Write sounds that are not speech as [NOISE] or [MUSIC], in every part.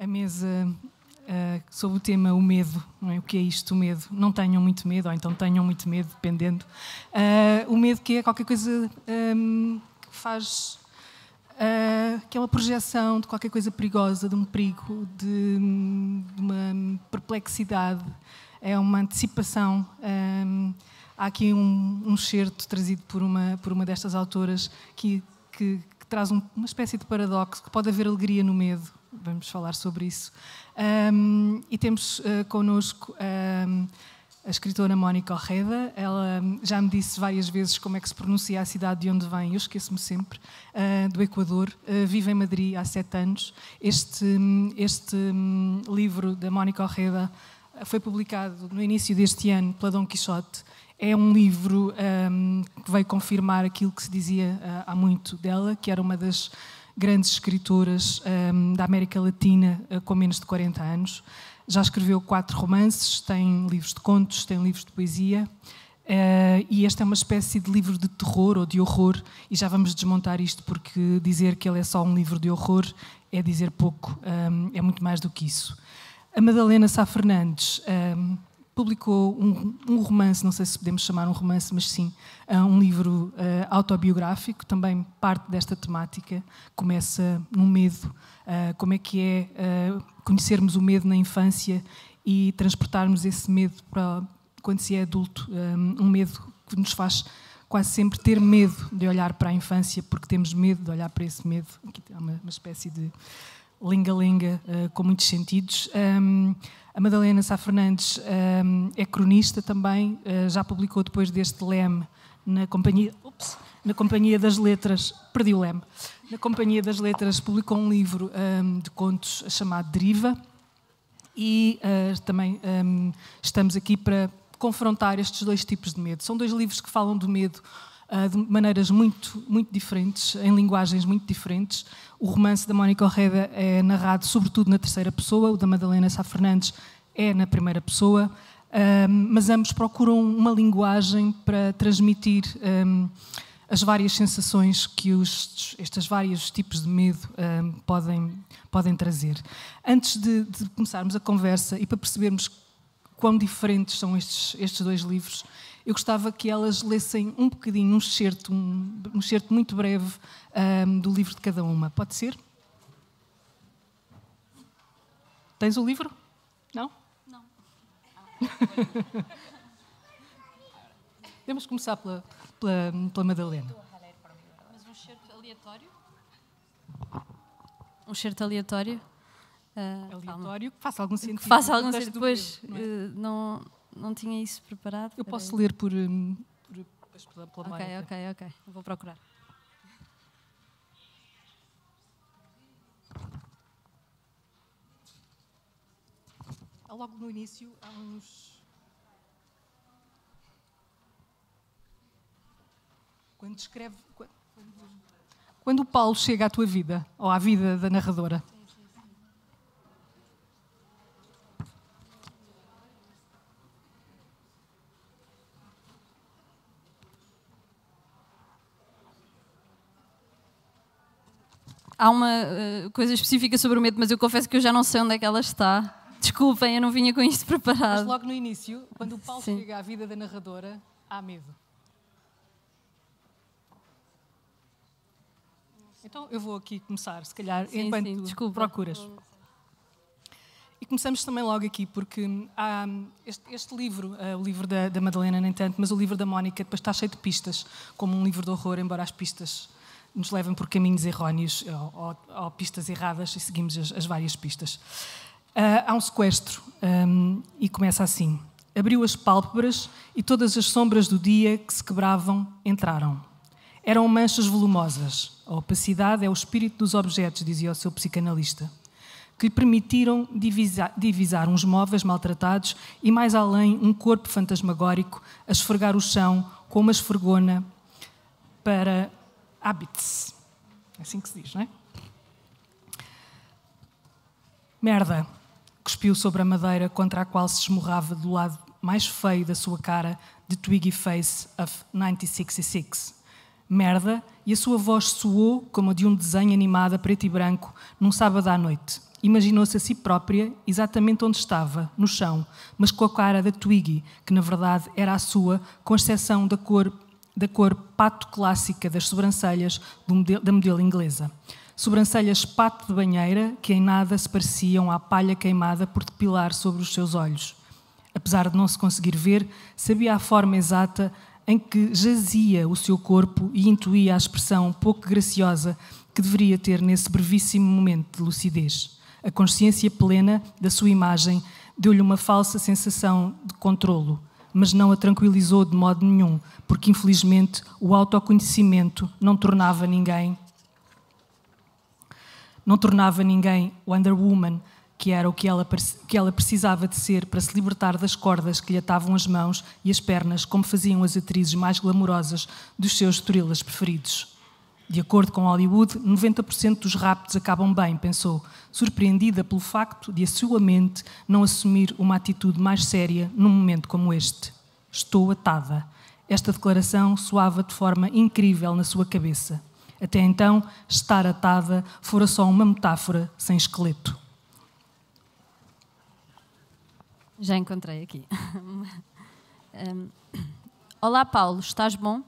a mesa uh, sobre o tema o medo. É? O que é isto, o medo? Não tenham muito medo, ou então tenham muito medo, dependendo. Uh, o medo que é qualquer coisa um, ehm, que faz uh, eh, uma projeção de qualquer coisa perigosa, de um perigo, de, de uma perplexidade, é uma antecipação. Um, ehm, há aqui um, um trazido por uma, por uma destas autoras que, que, que traz um, uma espécie de paradoxo, que pode haver alegria no medo vamos falar sobre isso. Um, e temos uh, connosco um, a escritora Mónica Orreda. Ela um, já me disse várias vezes como é que se pronuncia a cidade de onde vem, eu esqueço-me sempre, uh, do Equador. Uh, vive em Madrid há sete anos. Este, este hum, livro da Mónica Orreda ah, foi publicado no início deste ano pela Dom Quixote é um livro um, que veio confirmar aquilo que se dizia uh, há muito dela, que era uma das grandes escritoras um, ehm, da América Latina eh, com menos de 40 anos. Já escreveu quatro romances, tem livros de contos, tem livros de poesia. Uh, e este é uma espécie de livro de terror ou de horror, e já vamos desmontar isto, porque dizer que ele é só um livro de horror é dizer pouco, um, ehm, é muito mais do que isso. A Madalena Sá Fernandes um, ehm, publicou um, um, romance, não sei se podemos chamar um romance, mas sim, eh, um livro uh, autobiográfico, também parte desta temática, começa no medo, uh, como é que é uh, conhecermos o medo na infância e transportarmos esse medo para quando se é adulto, um, medo que nos faz quase sempre ter medo de olhar para a infância, porque temos medo de olhar para esse medo, que é uma, uma espécie de lenga-lenga com muitos sentidos. Um, ehm, a Madalena Sá Fernandes um, ehm, é cronista também, uh, já publicou depois deste leme na companhia, ups, na companhia das letras, perdi o leme, na companhia das letras publicou um livro um, ehm, de contos chamado Deriva e uh, também um, ehm, estamos aqui para confrontar estes dois tipos de medo. São dois livros que falam do medo ah, de maneiras muito, muito diferentes, em linguagens muito diferentes. O romance da Mónica Orreda é narrado sobretudo na terceira pessoa, o da Madalena Sá Fernandes é na primeira pessoa, mas ambos procuram uma linguagem para transmitir as várias sensações que os, estes vários tipos de medo podem, podem trazer. Antes de, de começarmos a conversa e para percebermos quão diferentes são estes, estes dois livros, eu gostava que elas lessem um bocadinho, um excerto, um, um excerto muito breve um, do livro de cada uma. Pode ser? Tens o livro? Não? Não. Podemos [LAUGHS] começar pela, pela, pela Madalena. Mas um excerto aleatório? Um excerto aleatório? Uh, aleatório, que faça algum sentido. Que faça algum sentido, depois. não, é? Eh, não não tinha isso preparado. Eu posso ler por, hum, por, pela, pela Ok, ok, ok. Vou procurar. Logo no início, há uns. Quando descreve. Quando, quando o Paulo chega à tua vida, ou à vida da narradora, há uma eh, coisa específica sobre o medo, mas eu confesso que eu já não sei onde é que ela está. Desculpem, eu não vinha com isto preparado. Mas logo no início, quando o Paulo Sim. chega à vida da narradora, há medo. Então eu vou aqui começar, se calhar, sim, enquanto sim, desculpa. procuras. E começamos também logo aqui, porque há hum, este, este livro, eh, o livro da, da, Madalena, nem tanto, mas o livro da Mónica, depois está cheio de pistas, como um livro de horror, embora as pistas nos levam por caminhos errôneos eh, ou, ou, ou pistas erradas e seguimos as, as várias pistas. Uh, há um sequestro um, e começa assim: Abriu as pálpebras e todas as sombras do dia que se quebravam entraram. Eram manchas volumosas. A opacidade é o espírito dos objetos, dizia o seu psicanalista, que lhe permitiram divisar, divisar uns móveis maltratados e, mais além, um corpo fantasmagórico a esfregar o chão com uma esfregona para Habits. É assim que se diz, não é? Merda. Cuspiu sobre a madeira contra a qual se esmorrava do lado mais feio da sua cara de Twiggy Face of 1966. Merda, e a sua voz soou como a de um desenho animado a preto e branco num sábado à noite. Imaginou-se a si própria, exatamente onde estava, no chão, mas com a cara da Twiggy, que na verdade era a sua, com exceção da cor da cor pato clássica das sobrancelhas modelo, da modelo inglesa. Sobrancelhas pato de banheira que em nada se pareciam à palha queimada por depilar sobre os seus olhos. Apesar de não se conseguir ver, sabia a forma exata em que jazia o seu corpo e intuía a expressão pouco graciosa que deveria ter nesse brevíssimo momento de lucidez. A consciência plena da sua imagem deu-lhe uma falsa sensação de controlo mas não a tranquilizou de modo nenhum, porque infelizmente o autoconhecimento não tornava ninguém não tornava ninguém Wonder Woman, que era o que ela, que ela precisava de ser para se libertar das cordas que lhe atavam as mãos e as pernas, como faziam as atrizes mais glamourosas dos seus thrillers preferidos. De acordo com Hollywood, 90% dos raptos acabam bem, pensou, surpreendida pelo facto de a sua mente não assumir uma atitude mais séria num momento como este. Estou atada. Esta declaração soava de forma incrível na sua cabeça. Até então, estar atada fora só uma metáfora sem esqueleto. Já encontrei aqui. [LAUGHS] Olá, Paulo, estás bom?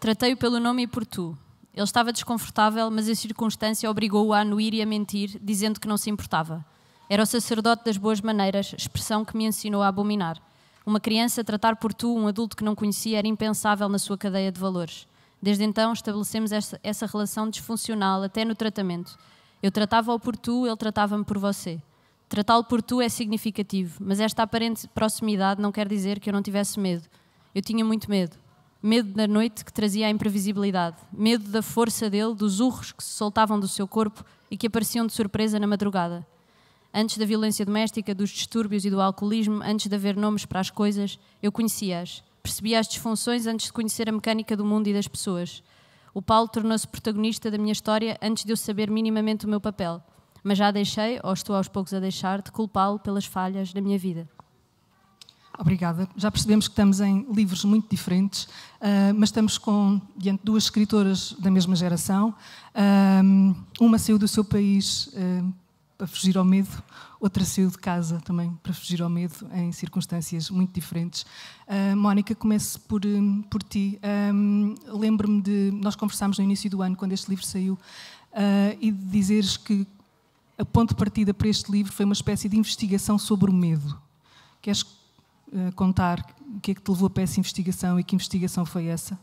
Tratei-o pelo nome e por tu. Ele estava desconfortável, mas a circunstância obrigou-o a anuir e a mentir, dizendo que não se importava. Era o sacerdote das boas maneiras, expressão que me ensinou a abominar. Uma criança tratar por tu um adulto que não conhecia era impensável na sua cadeia de valores. Desde então estabelecemos essa, essa relação disfuncional até no tratamento. Eu tratava-o por tu, ele tratava-me por você. Tratá-lo por tu é significativo, mas esta aparente proximidade não quer dizer que eu não tivesse medo. Eu tinha muito medo medo da noite que trazia a imprevisibilidade, medo da força dele, dos urros que se soltavam do seu corpo e que apareciam de surpresa na madrugada. Antes da violência doméstica, dos distúrbios e do alcoolismo, antes de haver nomes para as coisas, eu conhecia-as. Percebia as disfunções antes de conhecer a mecânica do mundo e das pessoas. O Paulo tornou-se protagonista da minha história antes de eu saber minimamente o meu papel, mas já deixei, ou estou aos poucos a deixar, de culpá-lo pelas falhas da minha vida. Obrigada. Já percebemos que estamos em livros muito diferentes, uh, mas estamos com diante duas escritoras da mesma geração. Uh, uma saiu do seu país uh, para fugir ao medo, outra saiu de casa também para fugir ao medo, em circunstâncias muito diferentes. Mónica, começo por, por ti. Lembro-me de. Nós conversámos no início do ano, quando este livro saiu, e de dizeres que a ponto de partida para este livro foi uma espécie de investigação sobre o medo. Queres Eh, contar qué que te llevó a esa investigación y e qué investigación fue esa.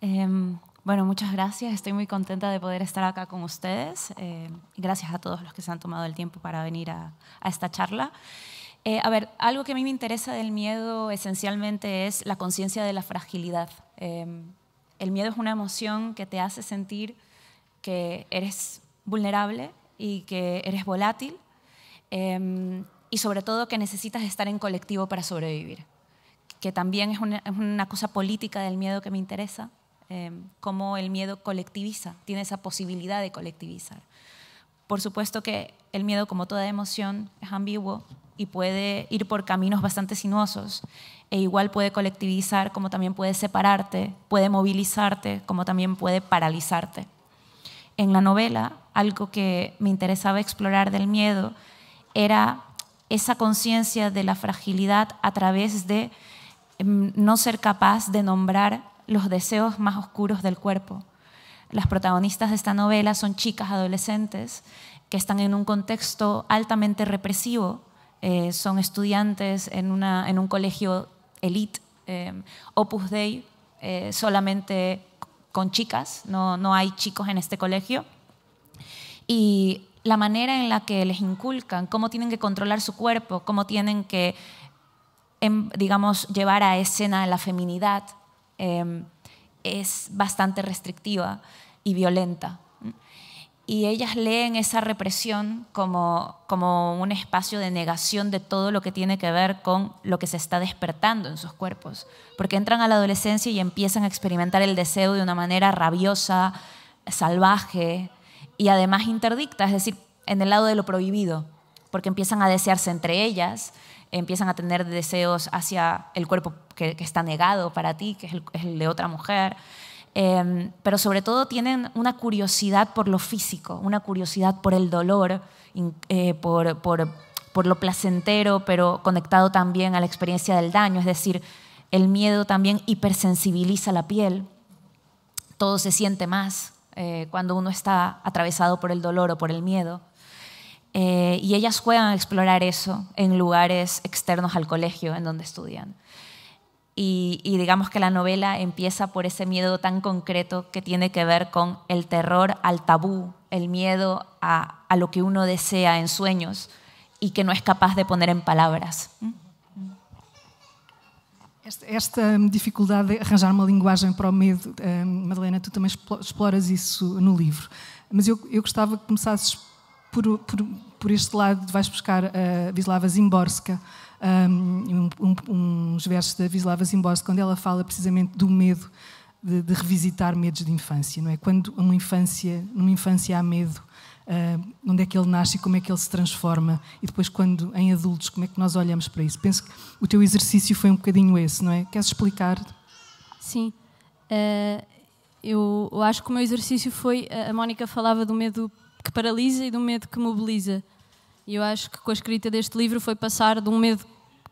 Em, bueno, muchas gracias. Estoy muy contenta de poder estar acá con ustedes. Eh, gracias a todos los que se han tomado el tiempo para venir a, esta charla. Eh, a ver, algo que a mí me interesa del miedo esencialmente es la conciencia de la fragilidad. Em, el miedo es una emoción que te hace sentir que eres vulnerable y que eres volátil em, y sobre todo que necesitas estar en colectivo para sobrevivir, que también es una, cosa política del miedo que me interesa, eh, cómo el miedo colectiviza, tiene esa posibilidad de colectivizar. Por supuesto que el miedo, como toda emoción, es ambiguo y puede ir por caminos bastante sinuosos e igual puede colectivizar como también puede separarte, puede movilizarte como también puede paralizarte en la novela, algo que me interesaba explorar del miedo era esa conciencia de la fragilidad a través de em, no ser capaz de nombrar los deseos más oscuros del cuerpo. Las protagonistas de esta novela son chicas adolescentes que están en un contexto altamente represivo, eh, son estudiantes en, un colegio elite, em, Opus Dei, eh, solamente con chicas, no, hay chicos en este colegio. Y la manera en la que les inculcan, cómo tienen que controlar su cuerpo, cómo tienen que, em, digamos, llevar a escena la feminidad, em, es bastante restrictiva y violenta y ellas leen esa represión como, como un espacio de negación de todo lo que tiene que ver con lo que se está despertando en sus cuerpos, porque entran a la adolescencia y empiezan a experimentar el deseo de una manera rabiosa, salvaje y además interdicta, es decir, en el lado de lo prohibido, porque empiezan a desearse entre ellas, empiezan a tener deseos hacia el cuerpo que, está negado para ti, que es el de otra mujer. Em, pero sobre todo tienen una curiosidad por lo físico, una curiosidad por el dolor, eh, por, lo placentero, pero conectado también a la experiencia del daño, es decir, el miedo también hipersensibiliza la piel, todo se siente más eh, cuando uno está atravesado por el dolor o por el miedo. Eh, y ellas juegan a explorar eso en lugares externos al colegio en donde estudian. Y, digamos que la novela empieza por ese miedo tan concreto que tiene que ver con el terror al tabú, el miedo a, lo que uno desea en sueños y que no es capaz de poner en palabras. Mm. Este, esta, dificultad em, dificuldade de arranjar una linguagem para el medo, em, Madalena, tú también exploras eso no livro, mas eu, eu gostava que começasses por, por, por este lado, vais buscar eh, a Wisława Zimborska, um, um, uns versos da Vislava Zimborska, quando ela fala precisamente do medo de, de, revisitar medos de infância, não é? Quando uma infância, numa infância há medo, uh, onde é que ele nasce e como é que ele se transforma, e depois quando em adultos, como é que nós olhamos para isso? Penso que o teu exercício foi um bocadinho esse, não é? Queres explicar? Sim. Uh, eu, eu, acho que o meu exercício foi, a Mónica falava do medo que paralisa e do medo que mobiliza. E eu acho que com a escrita deste livro foi passar de um medo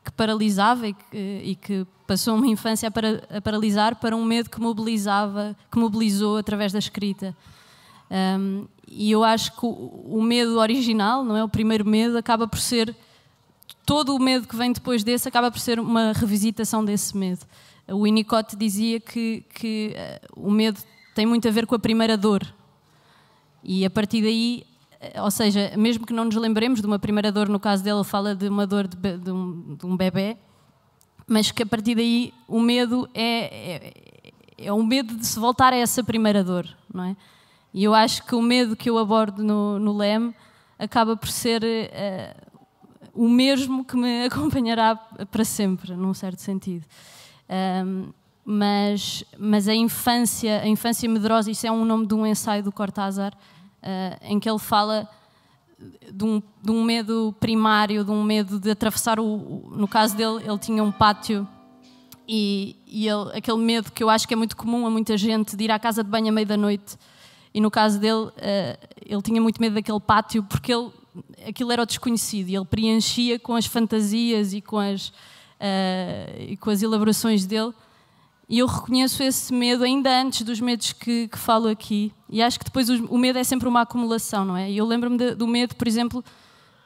que paralisava e que, e que passou uma infância a, para, a, paralisar para um medo que mobilizava, que mobilizou através da escrita. Um, e eu acho que o, o, medo original, não é o primeiro medo, acaba por ser todo o medo que vem depois desse acaba por ser uma revisitação desse medo. O Winnicott dizia que, que uh, o medo tem muito a ver com a primeira dor. E a partir daí eh, ou seja, mesmo que não nos lembremos de uma primeira dor, no caso dele fala de uma dor de, de, um, de um bebê, mas que a partir daí o medo é, é, é, o medo de se voltar a essa primeira dor, não é? E eu acho que o medo que eu abordo no, no leme acaba por ser uh, o mesmo que me [LAUGHS] acompanhará para sempre, num certo sentido. Um, mas, mas a infância, a infância medrosa, isso é um nome de um ensaio do Cortázar, uh, em que ele fala de um, de um, medo primário, de um medo de atravessar o. No caso dele, ele tinha um pátio e, e ele, aquele medo que eu acho que é muito comum a muita gente de ir à casa de banho à meia da noite. E no caso dele, uh, ele tinha muito medo daquele pátio porque ele, aquilo era o desconhecido e ele preenchia com as fantasias e com as, uh, e com as elaborações dele e eu reconheço esse medo ainda antes dos medos que, que falo aqui. E acho que depois o, medo é sempre uma acumulação, não é? E eu lembro-me do medo, por exemplo,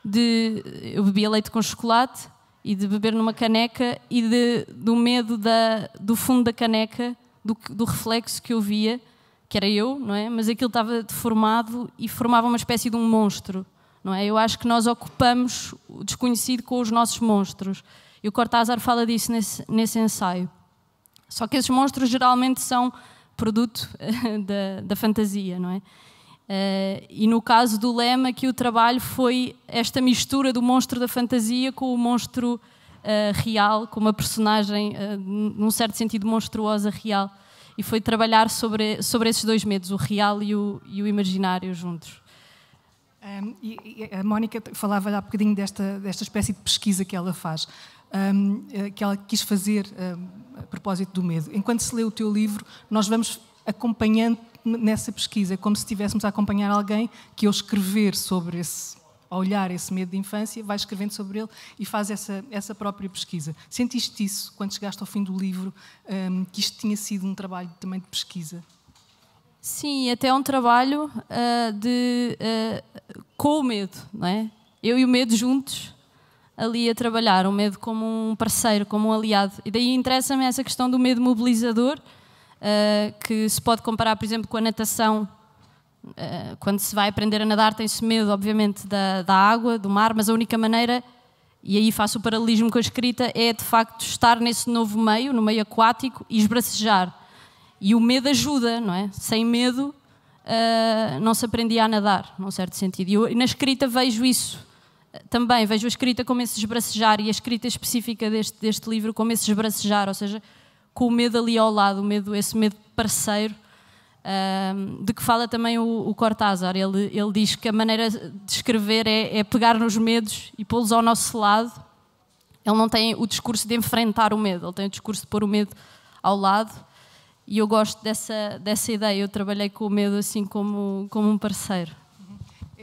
de. Eu bebia leite com chocolate e de beber numa caneca e de, do medo da, do fundo da caneca, do, do reflexo que eu via, que era eu, não é? Mas aquilo estava deformado e formava uma espécie de um monstro, não é? Eu acho que nós ocupamos o desconhecido com os nossos monstros. E o Cortázar fala disso nesse, nesse ensaio. Só que esses monstros geralmente são produto eh, da, da fantasia, não é? Uh, e no caso do Lema, aqui o trabalho foi esta mistura do monstro da fantasia com o monstro uh, real, com uma personagem, uh, num certo sentido, monstruosa real. E foi trabalhar sobre, sobre esses dois medos, o real e o, e o imaginário juntos. Um, e, e a Mónica falava há bocadinho desta, desta espécie de pesquisa que ela faz, um, que ela quis fazer. Um, a propósito do medo. Enquanto se lê o teu livro, nós vamos acompanhando nessa pesquisa, é como se estivéssemos a acompanhar alguém que eu escrever sobre esse, a olhar esse medo de infância, vai escrevendo sobre ele e faz essa, essa própria pesquisa. Sentiste isso quando chegaste ao fim do livro, um, que isto tinha sido um trabalho também de pesquisa? Sim, até um trabalho uh, de, uh, com o medo, não é? Eu e o medo juntos ali a trabalhar, o medo como um parceiro, como um aliado. E daí interessa-me essa questão do medo mobilizador, eh, que se pode comparar, por exemplo, com a natação. Eh, quando se vai aprender a nadar, tem-se medo, obviamente, da, da água, do mar, mas a única maneira, e aí faço o paralelismo com a escrita, é de facto estar nesse novo meio, no meio aquático, e esbracejar. E o medo ajuda, não é? Sem medo, eh, não se aprendia a nadar, num certo sentido. E na escrita vejo isso também vejo a escrita como esse esbracejar e a escrita específica deste, deste livro como esse esbracejar, ou seja, com o medo ali ao lado, o medo, esse medo parceiro, um, de que fala também o, o Cortázar. Ele, ele diz que a maneira de escrever é, é pegar nos medos e pô-los ao nosso lado. Ele não tem o discurso de enfrentar o medo, ele tem o discurso de pôr o medo ao lado. E eu gosto dessa, dessa ideia. Eu trabalhei com o medo assim como, como um parceiro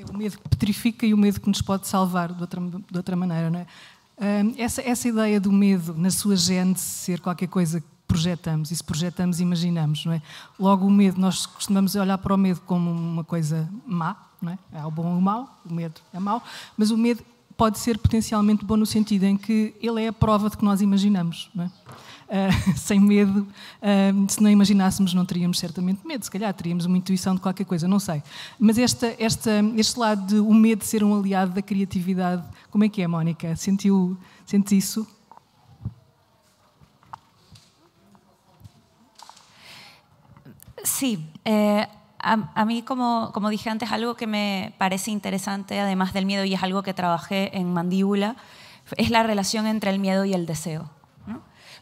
é o medo que petrifica e o medo que nos pode salvar de outra, de outra maneira, não é? Essa, essa ideia do medo, na sua gente, ser qualquer coisa que projetamos, e se projetamos, imaginamos, não é? Logo, o medo, nós costumamos olhar para o medo como uma coisa má, não é? Há é o bom ou o mau, o medo é mau, mas o medo pode ser potencialmente bom no sentido em que ele é a prova de que nós imaginamos, não é? [LAUGHS] sem medo. Uh, se não imaginássemos, não teríamos certamente medo, se calhar teríamos uma intuição de qualquer coisa, não sei. Mas esta, esta, este lado de o medo ser um aliado da criatividade, como é que é, Mónica? Sentiu, isso? Sí, eh, a, a, mí, como, como, dije antes, algo que me parece interesante, además del miedo, y es algo que trabajé en Mandíbula, es la relación entre el miedo y el deseo.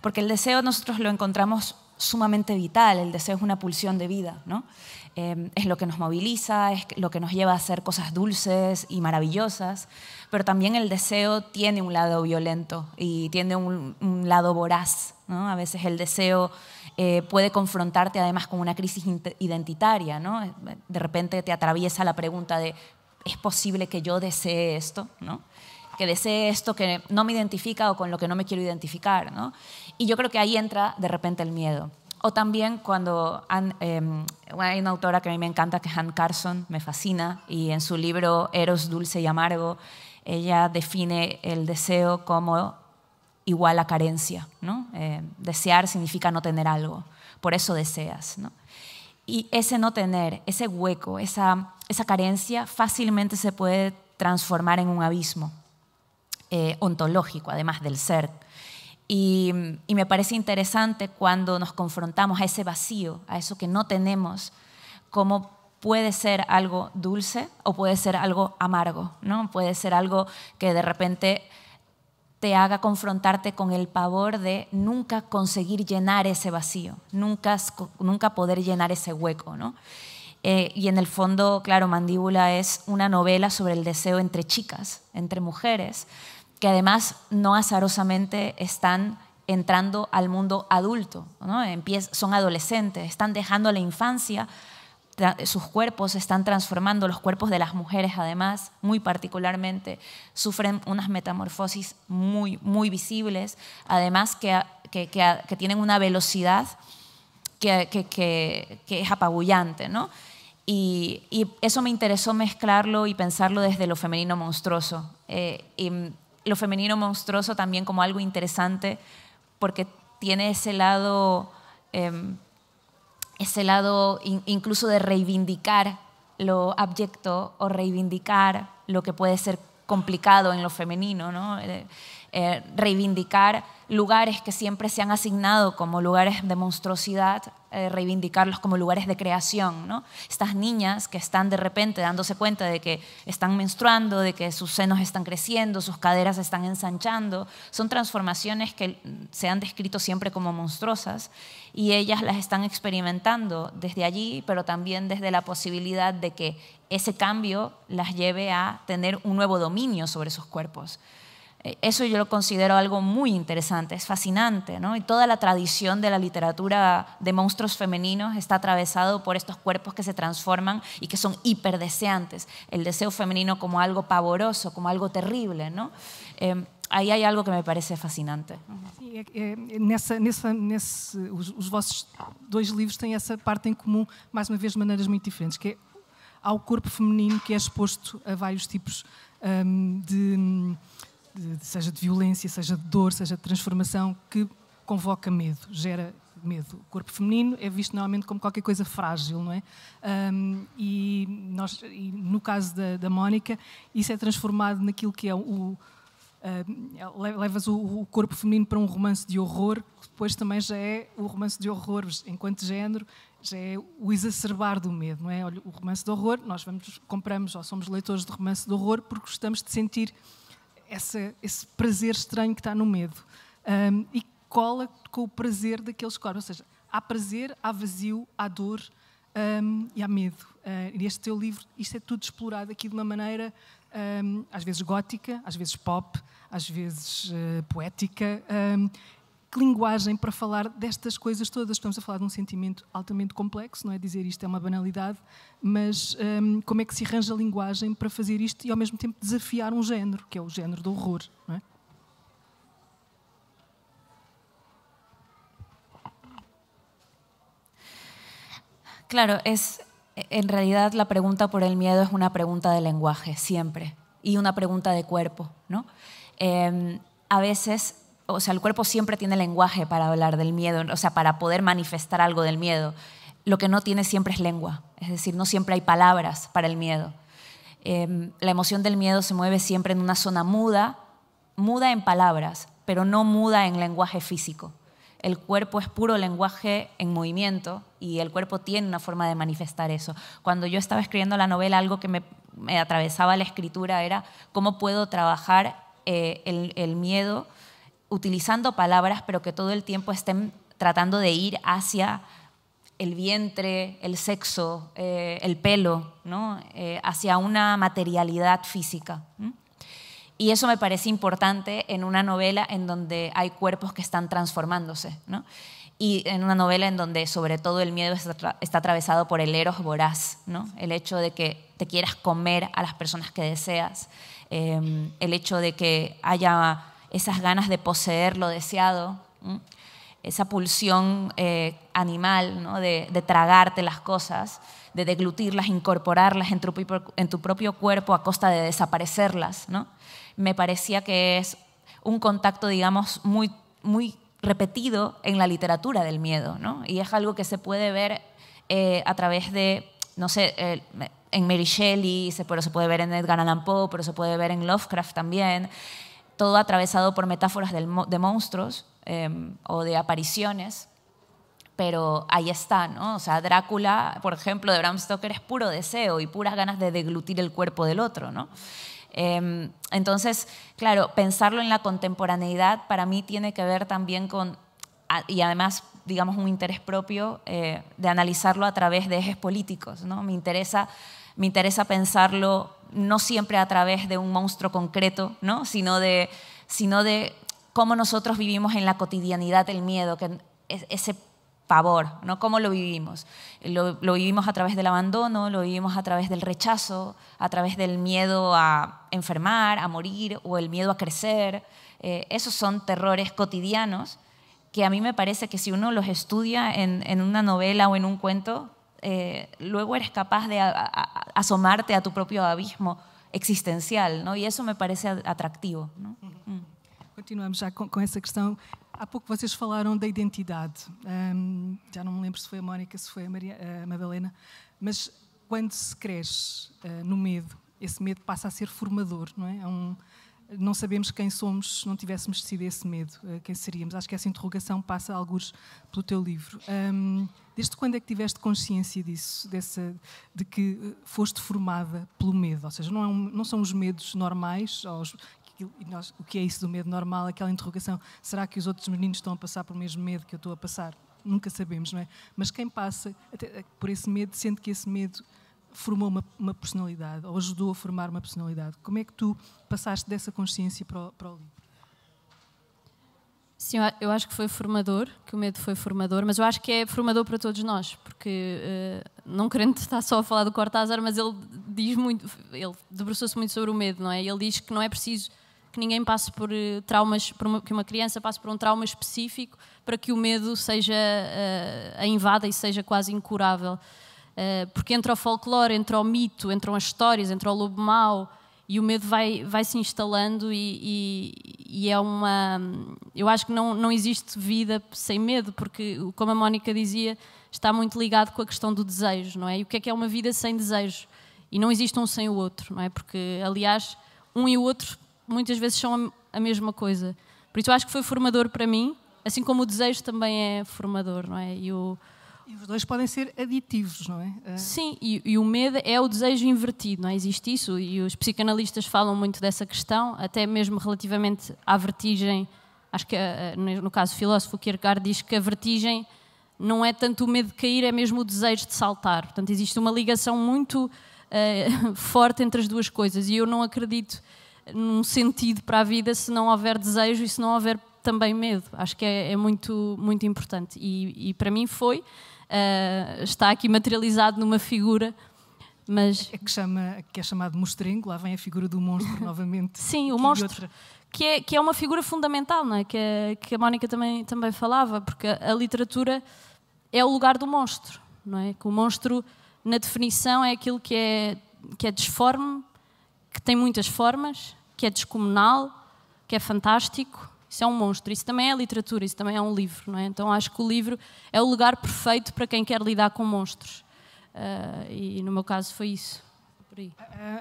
Porque el deseo nosotros lo encontramos sumamente vital, el deseo es una pulsión de vida, ¿no? Em, es lo que nos moviliza, es lo que nos lleva a hacer cosas dulces y maravillosas, pero también el deseo tiene un lado violento y tiene un, lado voraz, ¿no? A veces el deseo eh, puede confrontarte además con una crisis identitaria, ¿no? De repente te atraviesa la pregunta de, ¿es posible que yo desee esto? ¿no? que desee esto que no me identifica o con lo que no me quiero identificar. Y yo creo que ahí entra de repente el miedo. O también cuando em, hay una autora que a mí me encanta, que es Carson, me fascina, y en su libro Eros, Dulce y Amargo, ella define el deseo como igual a carencia. Eh, desear significa no tener algo, por eso deseas. Y ese no tener, ese hueco, esa carencia fácilmente se puede transformar en un abismo. Eh, ontológico, además del ser. Y, me parece interesante cuando nos confrontamos a ese vacío, a eso que no tenemos, cómo puede ser algo dulce o puede ser algo amargo, ¿no? Puede ser algo que de repente te haga confrontarte con el pavor de nunca conseguir llenar ese vacío, nunca, nunca poder llenar ese hueco, ¿no? Eh, y en el fondo, claro, Mandíbula es una novela sobre el deseo entre chicas, entre mujeres, que además no azarosamente están entrando al mundo adulto, ¿no? son adolescentes, están dejando la infancia, sus cuerpos se están transformando, los cuerpos de las mujeres además, muy particularmente, sufren unas metamorfosis muy, muy visibles, además que, que, que, tienen una velocidad que, es apabullante. ¿no? Y, y, eso me interesó mezclarlo y pensarlo desde lo femenino monstruoso. Eh, y, lo femenino monstruoso también como algo interesante porque tiene ese lado, em, ese lado incluso de reivindicar lo abyecto o reivindicar lo que puede ser complicado en lo femenino, ¿no? Eh, eh, reivindicar lugares que siempre se han asignado como lugares de monstruosidad, eh, reivindicarlos como lugares de creación. Estas niñas que están de repente dándose cuenta de que están menstruando, de que sus senos están creciendo, sus caderas están ensanchando, son transformaciones que se han descrito siempre como monstruosas y ellas las están experimentando desde allí, pero también desde la posibilidad de que ese cambio las lleve a tener un nuevo dominio sobre sus cuerpos. Eh, eso yo lo considero algo muy interesante, es fascinante, ¿no? Y toda la tradición de la literatura de monstruos femeninos está atravesado por estos cuerpos que se transforman y que son hiperdeseantes. El deseo femenino como algo pavoroso, como algo terrible, ¿no? Em, ahí hay algo que me parece fascinante. Sí, vossos dois livros têm essa parte en em común, más una vez, de maneiras muito diferentes, que é ao corpo feminino que é exposto a varios tipos de seja de violência, seja de dor, seja de transformação, que convoca medo, gera medo. O corpo feminino é visto normalmente como qualquer coisa frágil, não é? Um, e, nós, e no caso da, da Mónica, isso é transformado naquilo que é o, Uh, levas o, o, corpo feminino para um romance de horror, que depois também já é o romance de horror, enquanto género, já é o exacerbar do medo, não é? Olha, o romance de horror, nós vamos, compramos ou somos leitores de romance de horror porque gostamos de sentir essa, esse prazer estranho que está no medo um, e cola com o prazer daqueles corpos. Ou seja, há prazer, há vazio, há dor um, e há medo. Uh, ah, neste teu livro, isto é tudo explorado aqui de uma maneira um, às vezes gótica, às vezes pop, às vezes uh, poética. Um, linguagem para falar destas coisas todas. Estamos a falar de um sentimento altamente complexo, não é dizer isto é uma banalidade, mas um, como é que se arranja linguagem para fazer isto e ao mesmo tempo desafiar um género, que é o género do horror, não é? Claro, es, en realidad la pregunta por el miedo es una pregunta de lenguaje, siempre, y una pregunta de cuerpo, ¿no? Eh, a veces o sea, el cuerpo siempre tiene lenguaje para hablar del miedo, o sea, para poder manifestar algo del miedo. Lo que no tiene siempre es lengua, es decir, no siempre hay palabras para el miedo. Em, la emoción del miedo se mueve siempre en una zona muda, muda en palabras, pero no muda en lenguaje físico. El cuerpo es puro lenguaje en movimiento y el cuerpo tiene una forma de manifestar eso. Cuando yo estaba escribiendo la novela, algo que me, atravesaba la escritura era cómo puedo trabajar eh, el miedo utilizando palabras, pero que todo el tiempo estén tratando de ir hacia el vientre, el sexo, eh, el pelo, ¿no? Eh, hacia una materialidad física. Y eso me parece importante en una novela en donde hay cuerpos que están transformándose. ¿no? Y en una novela en donde sobre todo el miedo está, atravesado por el eros voraz, ¿no? el hecho de que te quieras comer a las personas que deseas, em, el hecho de que haya esas ganas de poseer lo deseado, esa pulsión eh, animal de, tragarte las cosas, de deglutirlas, incorporarlas en tu, propio cuerpo a costa de desaparecerlas. Me parecía que es un contacto, digamos, muy, repetido en la literatura del miedo, y es algo que se puede ver eh, a través de, no sé, en Mary Shelley, pero se puede ver en Edgar Allan Poe, pero se puede ver en Lovecraft también todo atravesado por metáforas de monstruos em, o de apariciones, pero ahí está, ¿no? O sea, Drácula, por ejemplo, de Bram Stoker es puro deseo y puras ganas de deglutir el cuerpo del otro, ¿no? Em, entonces, claro, pensarlo en la contemporaneidad para mí tiene que ver también con, y además digamos, un interés propio eh, de analizarlo a través de ejes políticos. ¿no? Me interesa me interesa pensarlo no siempre a través de un monstruo concreto, sino, de, sino de cómo nosotros vivimos en la cotidianidad el miedo, que ese pavor, ¿no? ¿Cómo lo vivimos? Lo, vivimos a través del abandono, lo vivimos a través del rechazo, a través del miedo a enfermar, a morir o el miedo a crecer. Eh, esos son terrores cotidianos que a mí me parece que si uno los estudia en una novela o en un cuento, eh, luego eres capaz de a, a, asomarte a tu propio abismo existencial, ¿no? Y eso me parece atractivo, ¿no? Uhum. Mm. Continuamos já com, essa questão. Há pouco vocês falaram da identidade. Um, já não me lembro se foi a Mónica, se foi a, Maria, a Madalena, mas quando se cresce uh, no medo, esse medo passa a ser formador, não é? é um, não sabemos quem somos se não tivéssemos tido esse medo, uh, quem seríamos. Acho que essa interrogação passa, alguns, pelo teu livro. Um, Desde quando é que tiveste consciência disso, dessa, de que eh, foste formada pelo medo? Ou seja, não, é um, não são os medos normais, os, nós, o que é isso do medo normal, aquela interrogação, será que os outros meninos estão a passar pelo mesmo medo que eu estou a passar? Nunca sabemos, não é? Mas quem passa eh, por esse medo sente que esse medo formou uma, uma, personalidade ou ajudou a formar uma personalidade. Como é que tu passaste dessa consciência para o, para o livro? Sim, eu acho que foi formador, que o medo foi formador, mas eu acho que é formador para todos nós, porque eh, não querendo [LAUGHS] estar só a falar do Cortázar, mas ele diz muito, ele debruçou-se muito sobre o medo, não é? Ele diz que não é preciso que ninguém passe por eh, traumas, por uma, que uma criança passe por um trauma específico para que o medo seja eh, a invada e seja quase incurável. porque entra o folclore, entra o mito, entram as histórias, entra o lobo mau, e o medo vai, vai se instalando e, e, e, é uma... Eu acho que não, não existe vida sem medo, porque, como a Mónica dizia, está muito ligado com a questão do desejo, não é? E o que é que é uma vida sem desejo? E não existe um sem o outro, não é? Porque, aliás, um e o outro muitas vezes são a, mesma coisa. Por isso eu acho que foi formador para mim, assim como o desejo também é formador, não é? E o... E os dois podem ser aditivos, não é? Ah. Sim, e, e, o medo é o desejo invertido, não é? Existe isso, e os psicanalistas falam muito dessa questão, até mesmo relativamente à vertigem. Acho que, ah, ah, no caso, o filósofo Kierkegaard diz que a vertigem não é tanto o medo de cair, é mesmo o desejo de saltar. Portanto, existe uma ligação muito uh, [LAUGHS] forte entre as duas coisas, e eu não acredito num sentido para a vida se não houver desejo e se não houver também medo. Acho que é, é muito, muito importante. E, e, para mim foi, uh, está aqui materializado numa figura. Mas... É que, chama, que é chamado mostrengo, lá vem a figura do monstro novamente. [LAUGHS] Sim, o monstro, que, é, que é uma figura fundamental, não é? que, é, que a Mónica também, também falava, porque a, a literatura é o lugar do monstro. Não é? Que o monstro, na definição, é aquilo que é, que é disforme, que tem muitas formas, que é descomunal, que é fantástico, isso é um monstro, isso também é literatura, isso também é um livro. Não é? Então acho que o livro é o lugar perfeito para quem quer lidar com monstros. Uh, e no meu caso foi isso.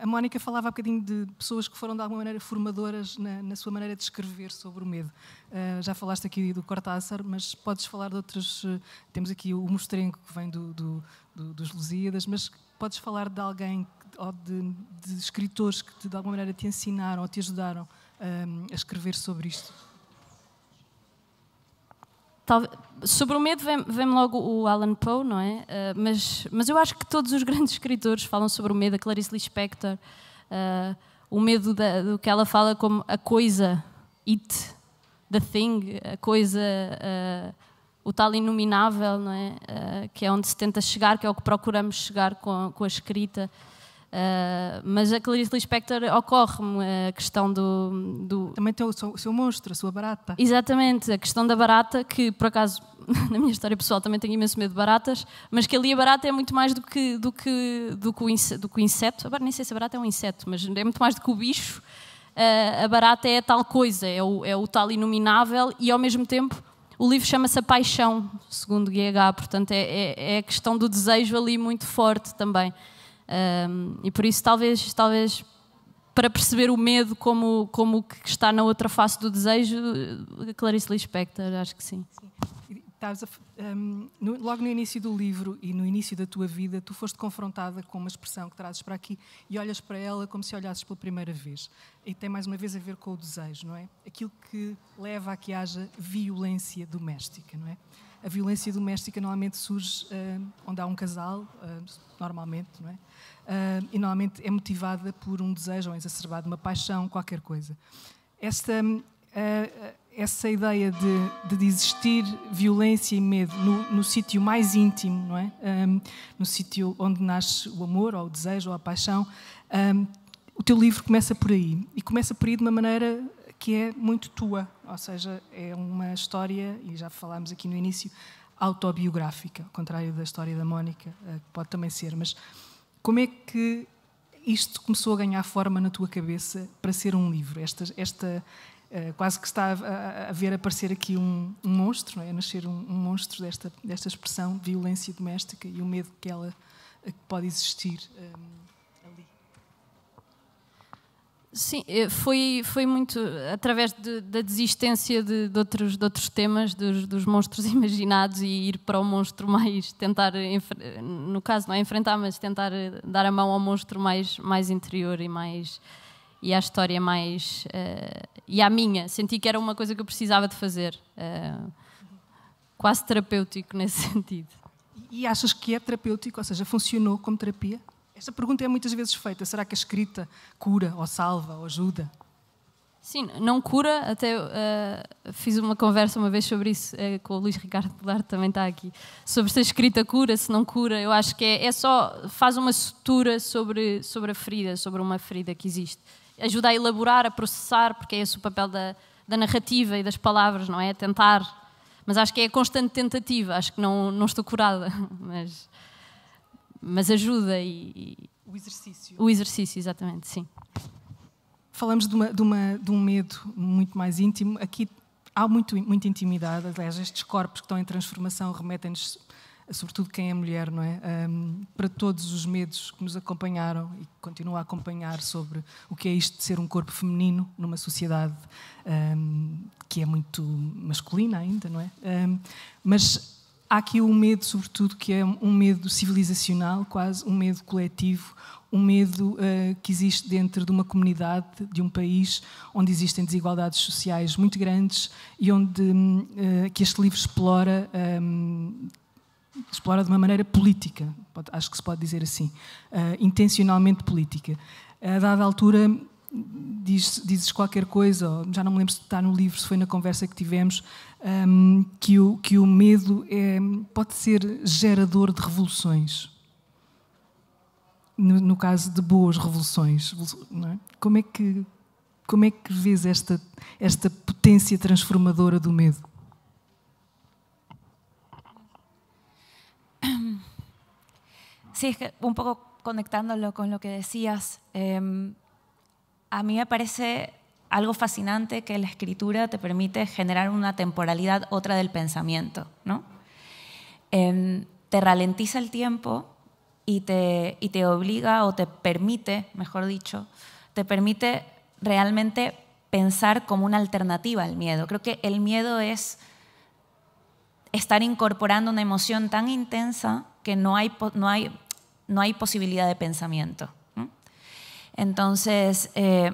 A Mónica falava há um bocadinho de pessoas que foram de alguma maneira formadoras na, na sua maneira de escrever sobre o medo. Uh, já falaste aqui do Cortázar, mas podes falar de outras. Ah, temos aqui o Mostrengo, que vem do, do, do, dos Lusíadas, mas podes falar de alguém ou de, de escritores que de alguma maneira te ensinaram ou te ajudaram um, a escrever sobre isto? Talvez, sobre o medo vem, vem logo o Alan Poe, não é? Uh, mas, mas eu acho que todos os [LAUGHS] grandes escritores falam sobre o medo, a Clarice Lispector, uh, o medo da, do que ela fala como a coisa, it, the thing, a coisa, uh, o tal inominável, não é? que é onde se tenta chegar, que é o que procuramos chegar com, com a escrita. Uh, mas a Clarice Lispector ocorre-me ah, a questão do, do... Também tem o seu, o seu, monstro, a sua barata. Exatamente, a questão da barata, que por acaso, [LAUGHS] na minha história pessoal, também tenho imenso medo de baratas, mas que ali a barata é muito mais do que, do que, do que, o, inseto, do que o inseto. Agora nem sei se a barata é um inseto, mas é muito mais do que o bicho. Uh, a barata é a tal coisa, é o, é o tal inominável e ao mesmo tempo o livro chama-se A Paixão, segundo G.H., portanto é, é, é a questão do desejo ali muito forte também. Um, e por isso, talvez, talvez para perceber o medo como, como que está na outra face do desejo, eh, Clarice Lispector, acho que sim. sim. A, um, no, logo no início do livro e no início da tua vida, tu foste confrontada com uma expressão que trazes para aqui e olhas para ela como se olhasses pela primeira vez. E tem mais uma vez a ver com o desejo, não é? Aquilo que leva a que haja violência doméstica, não é? A violência doméstica normalmente surge uh, onde há um casal, uh, normalmente, não é? uh, e normalmente é motivada por um desejo ou exacerbado, uma paixão, qualquer coisa. Esta, uh, essa ideia de, de desistir violência e medo no, no sítio mais íntimo, não é? Um, no sítio onde nasce o amor, ou o desejo, ou a paixão, um, o teu livro começa por aí. E começa por aí de uma maneira que é muito tua, ou seja, é uma história, e já falámos aqui no início, autobiográfica, ao contrário da história da Mónica, que pode também ser, mas como é que isto começou a ganhar forma na tua cabeça para ser um livro? Esta, esta eh, quase que está a, ver aparecer aqui um, um monstro, é? a nascer um, um, monstro desta, desta expressão, violência doméstica e o medo que ela pode existir. Um, ehm, Sim, eh, foi, foi muito através de, da desistência de, de, outros, de outros temas, dos, dos, monstros [LAUGHS] imaginados e ir para o monstro mais, tentar, no caso não é enfrentar, mas tentar eh, dar a mão ao monstro mais, mais interior e mais e à história mais uh, e à minha. Senti que era uma coisa que eu precisava de fazer, uh, quase terapêutico nesse [LAUGHS] sentido. E achas que é terapêutico, ou seja, funcionou como terapia? Esta pergunta é muitas vezes feita. Será que a escrita cura, ou salva, ou ajuda? Sim, não cura. Até uh, fiz uma conversa uma vez sobre isso uh, com o Luís Ricardo Pilar, também está aqui, sobre se a escrita cura, se não cura. Eu acho que é, é só faz uma sutura sobre, sobre a ferida, sobre uma ferida que existe. Ajuda a elaborar, a processar, porque é esse o papel da, da narrativa e das palavras, não é? Tentar. Mas acho que é a constante tentativa. Acho que não, não estou curada, [LAUGHS] mas mas ajuda e, o exercício. O exercício, exatamente, sim. Falamos de, uma, de, uma, de um medo muito mais íntimo. Aqui há muito, muita intimidade. Aliás, estes corpos que estão em transformação remetem-nos, sobretudo quem é mulher, não é? Um, para todos os medos que nos acompanharam e que continuam a acompanhar sobre o que é isto de ser um corpo feminino numa sociedade um, que é muito masculina ainda, não é? Um, mas há aqui um medo, sobretudo, que é um medo civilizacional, quase um medo coletivo, um medo uh, que existe dentro de uma comunidade, de um país, onde existem desigualdades sociais muito grandes e onde uh, que este livro explora. Um, explora de uma maneira política, acho que se pode dizer assim, uh, intencionalmente política. A dada altura, diz, dizes qualquer coisa, já não me lembro se está no livro, se foi na conversa que tivemos, um, que, o, que o medo é, pode ser gerador de revoluções. No, no caso de boas revoluções, é? como é que como é que vês esta esta potência transformadora do medo? Hum. Sí, es que un poco conectándolo con lo que decías, eh, a mí me parece algo fascinante que la escritura te permite generar una temporalidad otra del pensamiento, ¿no? Em, te ralentiza el tiempo y te, obliga o te permite, mejor dicho, te permite realmente pensar como una alternativa al miedo. Creo que el miedo es estar incorporando una emoción tan intensa que no hay posibilidad de pensamiento. Entonces, eh,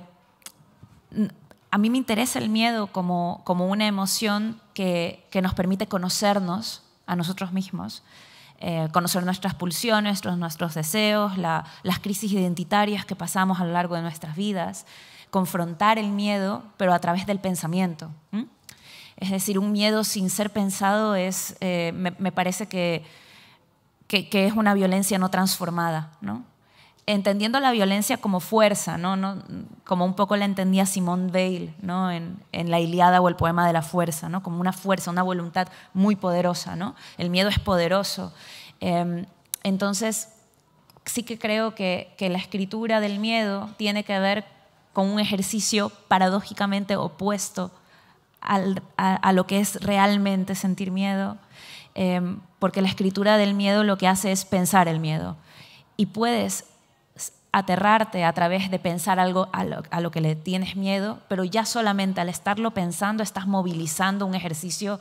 a mí me interesa el miedo como, una emoción que, nos permite conocernos a nosotros mismos. Eh, conocer nuestras pulsiones, nuestros, deseos, las crisis identitarias que pasamos a lo largo de nuestras vidas, confrontar el miedo, pero a través del pensamiento. Es decir, un miedo sin ser pensado eh, me, parece que, que, es una violencia no transformada. ¿no? entendiendo la violencia como fuerza, ¿no? como un poco la entendía Simone Weil en, la Iliada o el poema de la fuerza, ¿no? como una fuerza, una voluntad muy poderosa. ¿no? El miedo es poderoso. Em, entonces, sí que creo que, la escritura del miedo tiene que ver con un ejercicio paradójicamente opuesto a, lo que es realmente sentir miedo, em, porque la escritura del miedo lo que hace es pensar el miedo. Y puedes aterrarte a través de pensar algo a lo, que le tienes miedo, pero ya solamente al estarlo pensando estás movilizando un ejercicio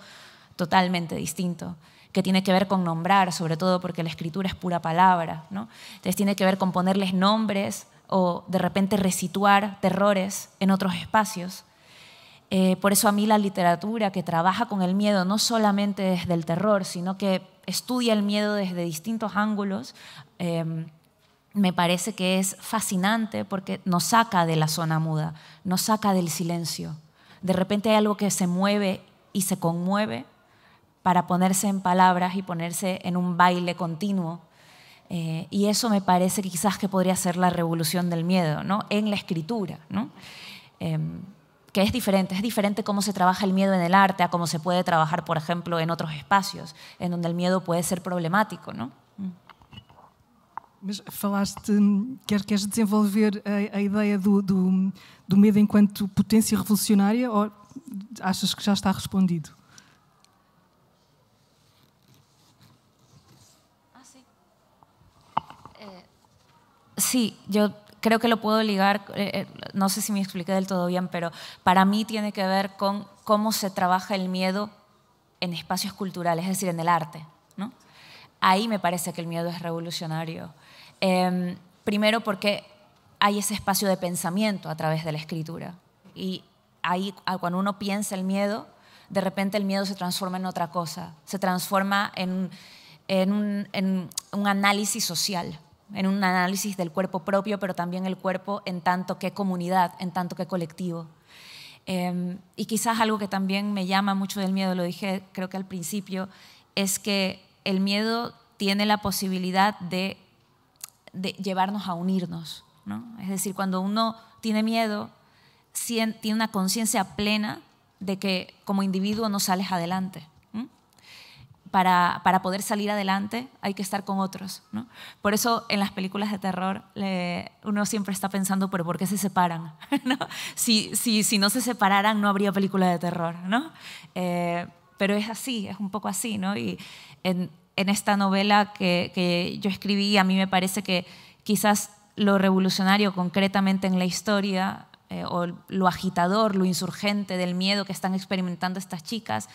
totalmente distinto, que tiene que ver con nombrar, sobre todo porque la escritura es pura palabra, ¿no? Entonces tiene que ver con ponerles nombres o de repente resituar terrores en otros espacios. Eh, por eso a mí la literatura que trabaja con el miedo, no solamente desde el terror, sino que estudia el miedo desde distintos ángulos, em, me parece que es fascinante porque nos saca de la zona muda, nos saca del silencio. De repente hay algo que se mueve y se conmueve para ponerse en palabras y ponerse en un baile continuo. Eh, y eso me parece que quizás que podría ser la revolución del miedo, ¿no? En la escritura, ¿no? Em, que es diferente, es diferente cómo se trabaja el miedo en el arte a cómo se puede trabajar, por ejemplo, en otros espacios, en donde el miedo puede ser problemático, ¿no? Mm. Mas falaste, la queres desenvolver a, a ideia do, do, do, enquanto achas que ya está respondido? Ah, eh, sí. yo creo que lo puedo ligar, eh, eh, no sé si me expliqué del todo bien, pero para mí tiene que ver con cómo se trabaja el miedo en espacios culturales, es decir, en el arte. Ahí me parece que el miedo es revolucionario. Em, primero porque hay ese espacio de pensamiento a través de la escritura. Y ahí, ah, cuando uno piensa el miedo, de repente el miedo se transforma en otra cosa, se transforma en, un, análisis social, en un análisis del cuerpo propio, pero también el cuerpo en tanto que comunidad, en tanto que colectivo. Em, y quizás algo que también me llama mucho del miedo, lo dije creo que al principio, es que el miedo tiene la posibilidad de de llevarnos a unirnos. ¿no? Es decir, cuando uno tiene miedo, tiene una conciencia plena de que como individuo no sales adelante. Para, para, poder salir adelante hay que estar con otros. ¿no? Por eso en las películas de terror uno siempre está pensando, pero ¿por qué se separan? [LAUGHS] ¿No? Si, si, si, no se separaran no habría película de terror. ¿no? Eh, pero es así, es un poco así. ¿no? Y en, en esta novela que, yo escribí, a mí me parece que quizás lo revolucionario concretamente en la historia eh, o lo agitador, lo insurgente del miedo que están experimentando estas chicas,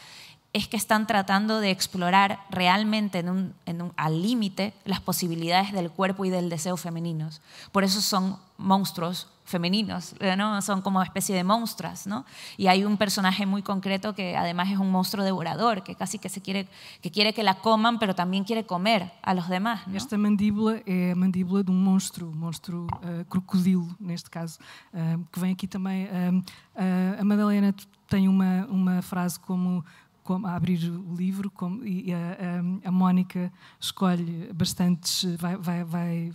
es que están tratando de explorar realmente en un, al límite las posibilidades del cuerpo y del deseo femeninos. Por eso son monstruos femeninos, eh, ¿no? son como especie de monstruas. ¿no? Y hay un personaje muy concreto que además es un monstruo devorador, que casi que, se quiere, que quiere que la coman, pero también quiere comer a los demás. ¿no? Esta mandíbula é a mandíbula de um monstro, monstro uh, crocodilo, neste caso, uh, que vem aqui também. Uh, a Madalena tem uma, uma frase como como, a abrir o livro como, e a, a, a Mónica escolhe bastantes, vai, vai, vai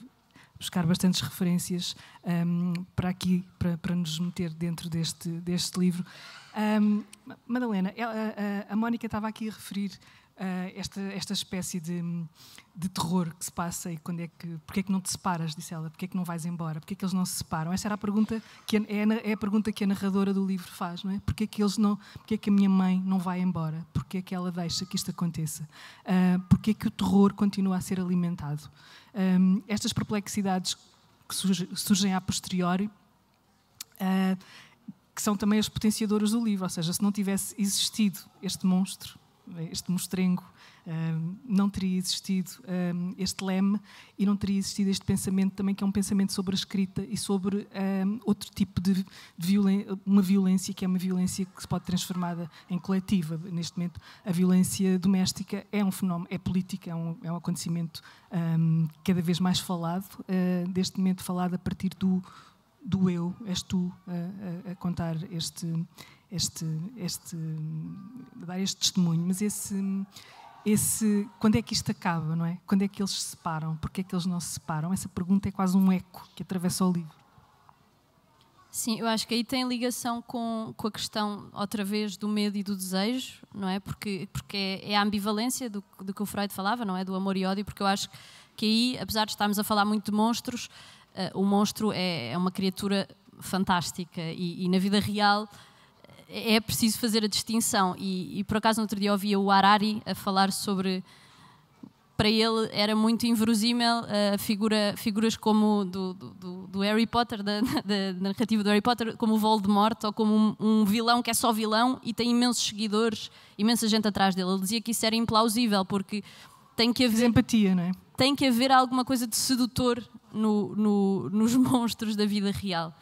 buscar bastantes referências um, para aqui, para, para, nos meter dentro deste, deste livro. Um, Madalena, é, a, a, a Mónica estava aqui a referir Uh, esta, esta espécie de, de, terror que se passa e quando é que, porque é que não te separas, disse ela, porque é que não vais embora, porque é que eles não se separam? Essa era a pergunta que a, é, é a pergunta que a narradora do livro faz, não é? Porque é que eles não, porque é que a minha mãe não vai embora? Porque é que ela deixa que isto aconteça? Uh, porque é que o terror continua a ser alimentado? Um, estas perplexidades que surgem a posteriori, uh, que são também as potenciadoras do livro, ou seja, se não tivesse existido este monstro, este mostrengo, eh, não teria existido eh, este leme e não teria existido este pensamento também, que é um pensamento sobre a escrita e sobre eh, outro tipo de, violência, uma violência que é uma violência que se pode transformada em coletiva. Neste momento, a violência doméstica é um fenómeno, é política, é um, é um acontecimento cada vez mais falado, deste momento falado a partir do, do eu, és tu a, a contar este, este, este, dar este testemunho, mas esse, esse, quando é que isto acaba, não é? Quando é que eles se separam? Porque é que eles não se separam? Essa pergunta é quase um eco que atravessa o livro. Sim, eu acho que aí tem ligação com, com a questão, outra vez, do medo e do desejo, não é? Porque, porque é, é a ambivalência do, do que o Freud falava, não é? Do amor e ódio, porque eu acho que aí, apesar de estarmos a falar muito de monstros, uh, o monstro é, é uma criatura fantástica e, e na vida real é preciso fazer a distinção. E, e por acaso, no outro dia ouvia o Harari a falar sobre. Para ele era muito inverosímil uh, figura, figuras como do, do, do Harry Potter, da, [LAUGHS] da, da, narrativa do Harry Potter, como o Voldemort ou como um, um, vilão que é só vilão e tem imensos seguidores, imensa gente atrás dele. Ele dizia que isso era implausível, porque tem que haver. Empatia, não é? Tem que haver alguma coisa de sedutor no, no, nos [LAUGHS] monstros da vida real.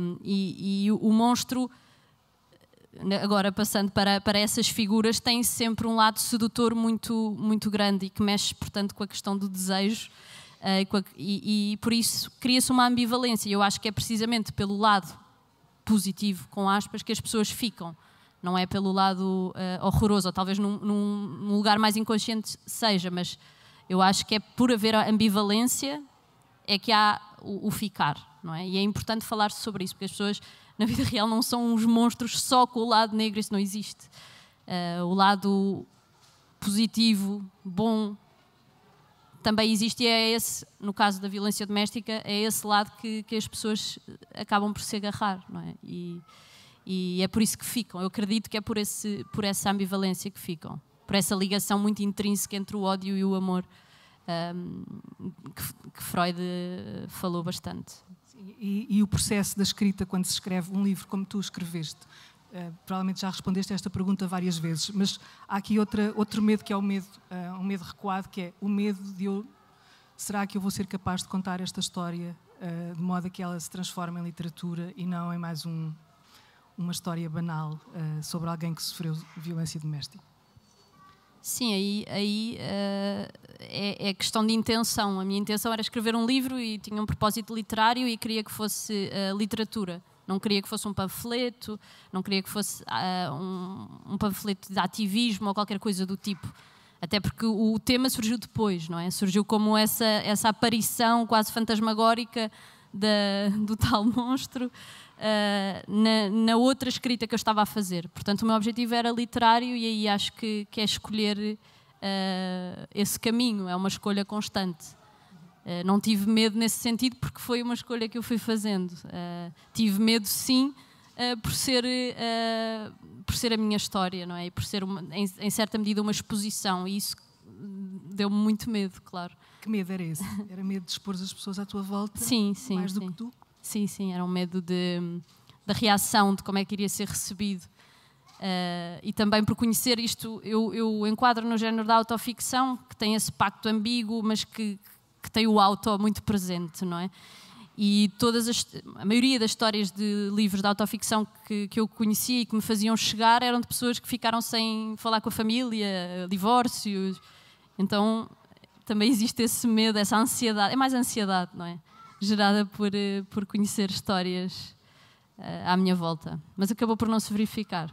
Um, e, e o monstro né, agora passando para, para essas figuras, tem sempre um lado sedutor muito, muito grande e que mexe, portanto, com a questão do desejo uh, e, e, por isso cria-se uma ambivalência. Eu acho que é precisamente pelo lado positivo, com aspas, que as pessoas ficam. Não é pelo lado uh, horroroso, ou talvez num, num lugar mais inconsciente seja, mas eu acho que é por haver ambivalência é que há o, o, ficar, não é? E é importante falar sobre isso, porque as pessoas na vida real não são uns monstros só com o lado negro, isso não existe. Uh, o lado positivo, bom, também existe e é esse, no caso da violência doméstica, é esse lado que, que as pessoas acabam por se agarrar, não é? E, e é por isso que ficam. Eu acredito que é por, esse, por essa ambivalência que ficam, por essa ligação muito intrínseca entre o ódio e o amor um, ehm, que, que Freud eh, falou bastante e, e, o processo da escrita quando se escreve um livro como tu escreveste? Uh, provavelmente já respondeste a esta pergunta várias vezes, mas há aqui outra, outro medo que é o medo, uh, um medo recuado, que é o medo de eu. Será que eu vou ser capaz de contar esta história uh, de modo a que ela se transforme em literatura e não em mais um, uma história banal sobre alguém que sofreu violência doméstica? Sim, aí, aí uh, é, é, questão de intenção. A minha intenção era escrever um livro e tinha um propósito literário e queria que fosse uh, literatura. Não queria que fosse um panfleto, não queria que fosse uh, um, um, panfleto de ativismo ou qualquer coisa do tipo. Até porque o tema surgiu depois, não é? Surgiu como essa, essa aparição quase fantasmagórica da, do tal monstro. Ah, na, na, outra escrita que eu estava a fazer. Portanto, o meu objetivo era literário e aí acho que, que é escolher ah, esse caminho, é uma escolha constante. Ah, não tive medo nesse sentido porque foi uma escolha que eu fui fazendo. tive medo, sim, por ser por ser a minha história, não é? E por ser uma, em, em, certa medida uma exposição e isso deu-me muito medo, claro. Que medo era esse? Era medo de expor as pessoas à tua volta? Sim, sim. Mais sim. do que tu? Sim, sim, era um medo de, da reação, de como é que iria ser recebido. Uh, e também por conhecer isto, eu, eu enquadro no género da autoficção, que tem esse pacto ambíguo, mas que, que tem o auto muito presente, não é? E todas as, a maioria das histórias de livros de autoficção que, que eu conhecia e que me faziam chegar eram de pessoas que ficaram sem falar com a família, divórcios. Então também existe esse medo, essa ansiedade. É mais ansiedade, não é? gerada por, eh, por conhecer histórias uh, à minha volta. Mas acabou por não se verificar.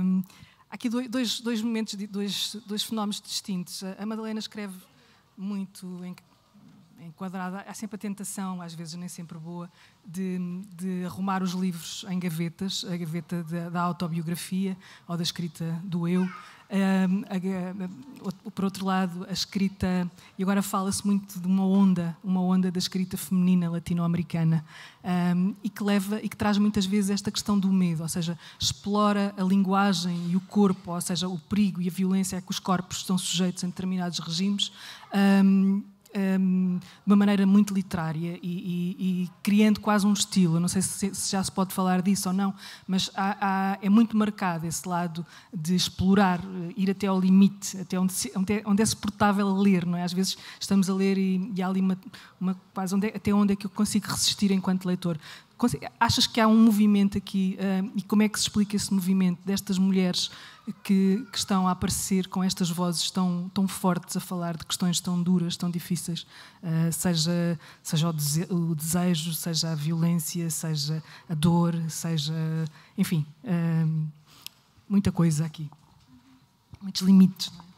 Um, [LAUGHS] há aqui dois, dois momentos, dois, dois fenómenos distintos. A Madalena escreve muito em, enquadrada, há sempre a tentação, às vezes nem sempre boa, de, de arrumar os livros em gavetas, a gaveta da, da autobiografia ou da escrita do eu, por outro lado, a escrita, e agora fala-se muito de uma onda, uma onda da escrita feminina latino-americana, e que leva e que traz muitas vezes esta questão do medo, ou seja, explora a linguagem e o corpo, ou seja, o perigo e a violência a que os corpos estão sujeitos em determinados regimes. Um, um, de uma maneira muito literária e, e, e, criando quase um estilo. Eu não sei se, se, já se pode falar disso ou não, mas há, há, é muito marcado esse lado de explorar, eh, ir até ao limite, até onde, se, onde, é, onde é, suportável ler, não é? Às vezes estamos a ler e, e há ali uma, uma quase onde é, até onde é que eu consigo resistir enquanto leitor. Achas que há um movimento aqui ah, e como é que se explica esse movimento destas mulheres que, que, estão a aparecer com estas vozes tão, tão fortes a falar de questões tão duras, tão difíceis, ah, seja, seja o, desejo, seja a violência, seja a dor, seja. enfim, ah, muita coisa aqui. Muitos limites, não é?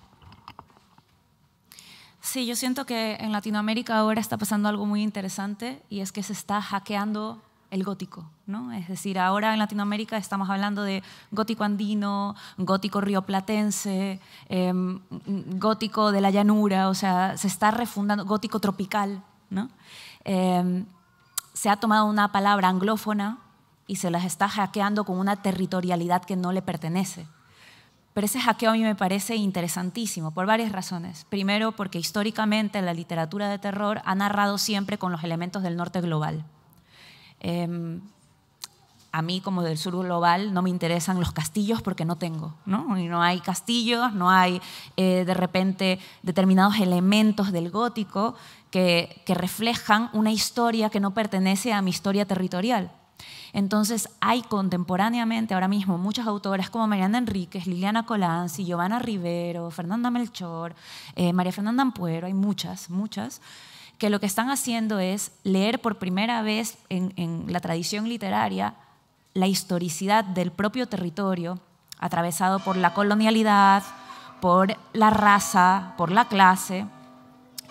Sí, yo siento que en Latinoamérica ahora está pasando algo muy interesante y es que se está hackeando el gótico, ¿no? Es decir, ahora en Latinoamérica estamos hablando de gótico andino, gótico rioplatense, platense, em, gótico de la llanura, o sea, se está refundando, gótico tropical, ¿no? Em, se ha tomado una palabra anglófona y se las está hackeando con una territorialidad que no le pertenece. Pero ese hackeo a mí me parece interesantísimo por varias razones. Primero, porque históricamente la literatura de terror ha narrado siempre con los elementos del norte global. Em, a mí, como del sur global, no me interesan los castillos porque no tengo, ¿no? no hay castillos, no hay eh, de repente determinados elementos del gótico que, reflejan una historia que no pertenece a mi historia territorial. Entonces hay contemporáneamente ahora mismo muchas autoras como Mariana Enríquez, Liliana Colanzi, Giovanna Rivero, Fernanda Melchor, eh, María Fernanda Ampuero, hay muchas, muchas, que lo que están haciendo es leer por primera vez en, la tradición literaria la historicidad del propio territorio atravesado por la colonialidad, por la raza, por la clase,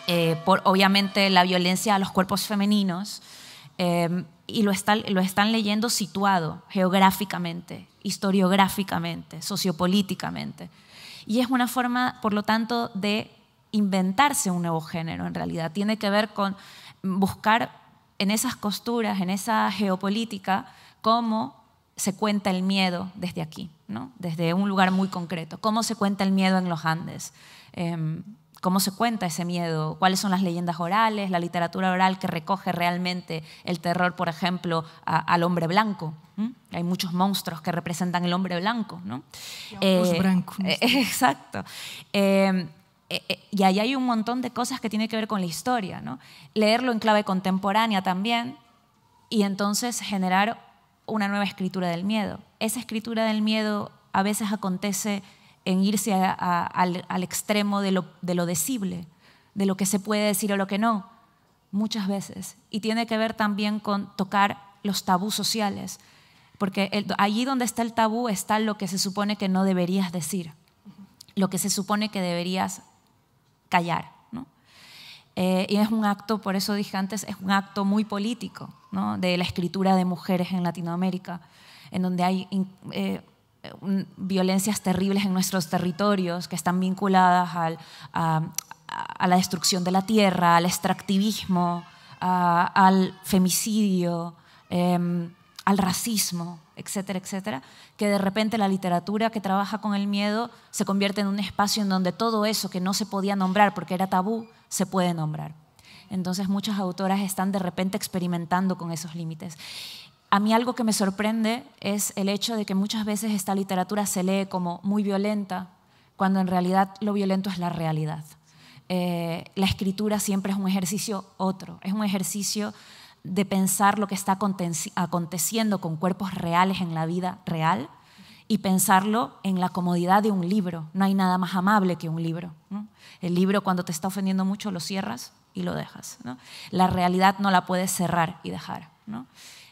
eh, por obviamente la violencia a los cuerpos femeninos, eh, y lo, lo están leyendo situado geográficamente, historiográficamente, sociopolíticamente. Y es una forma, por lo tanto, de inventarse un nuevo género en realidad, tiene que ver con buscar en esas costuras, en esa geopolítica, cómo se cuenta el miedo desde aquí, ¿no? desde un lugar muy concreto, cómo se cuenta el miedo en los Andes. Em, cómo se cuenta ese miedo, cuáles son las leyendas orales, la literatura oral que recoge realmente el terror, por ejemplo, al hombre blanco. ¿Mm? Hay muchos monstruos que representan el hombre blanco. ¿no? Eh, [LAUGHS] exacto. Em, eh, eh, y ahí hay un montón de cosas que tienen que ver con la historia, ¿no? Leerlo en clave contemporánea también y entonces generar una nueva escritura del miedo. Esa escritura del miedo a veces acontece en irse al, extremo de lo, decible, de lo que se puede decir o lo que no, muchas veces. Y tiene que ver también con tocar los tabús sociales, porque allí donde está el tabú está lo que se supone que no deberías decir, lo que se supone que deberías callar. ¿no? Eh, y es un acto, por eso dije antes, es un acto muy político ¿no? de la escritura de mujeres en Latinoamérica, en donde hay eh, violencias terribles en nuestros territorios que están vinculadas a, la destrucción de la tierra, al extractivismo, al femicidio, em, al racismo etcétera, etcétera, que de repente la literatura que trabaja con el miedo se convierte en un espacio en donde todo eso que no se podía nombrar porque era tabú, se puede nombrar. Entonces muchas autoras están de repente experimentando con esos límites. A mí algo que me sorprende es el hecho de que muchas veces esta literatura se lee como muy violenta, cuando en realidad lo violento es la realidad. Eh, la escritura siempre es un ejercicio otro, es un ejercicio de pensar lo que está aconteciendo con cuerpos reales en la vida real y pensarlo en la comodidad de un libro. No hay nada más amable que un libro. El libro cuando te está ofendiendo mucho lo cierras y lo dejas. La realidad no la puedes cerrar y dejar.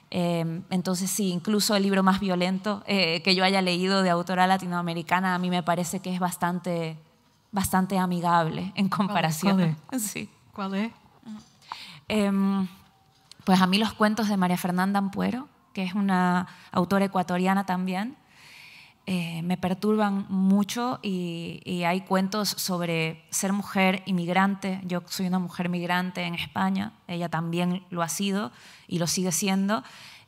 Em, entonces sí, incluso el libro más violento eh, que yo haya leído de autora latinoamericana a mí me parece que es bastante, amigable en comparación. ¿Cuál, es? [LAUGHS] Sí. ¿Cuál es? Em, pues a mí los cuentos de María Fernanda Ampuero, que es una autora ecuatoriana también, eh, me perturban mucho y, hay cuentos sobre ser mujer inmigrante. Yo soy una mujer migrante en España, ella también lo ha sido y lo sigue siendo.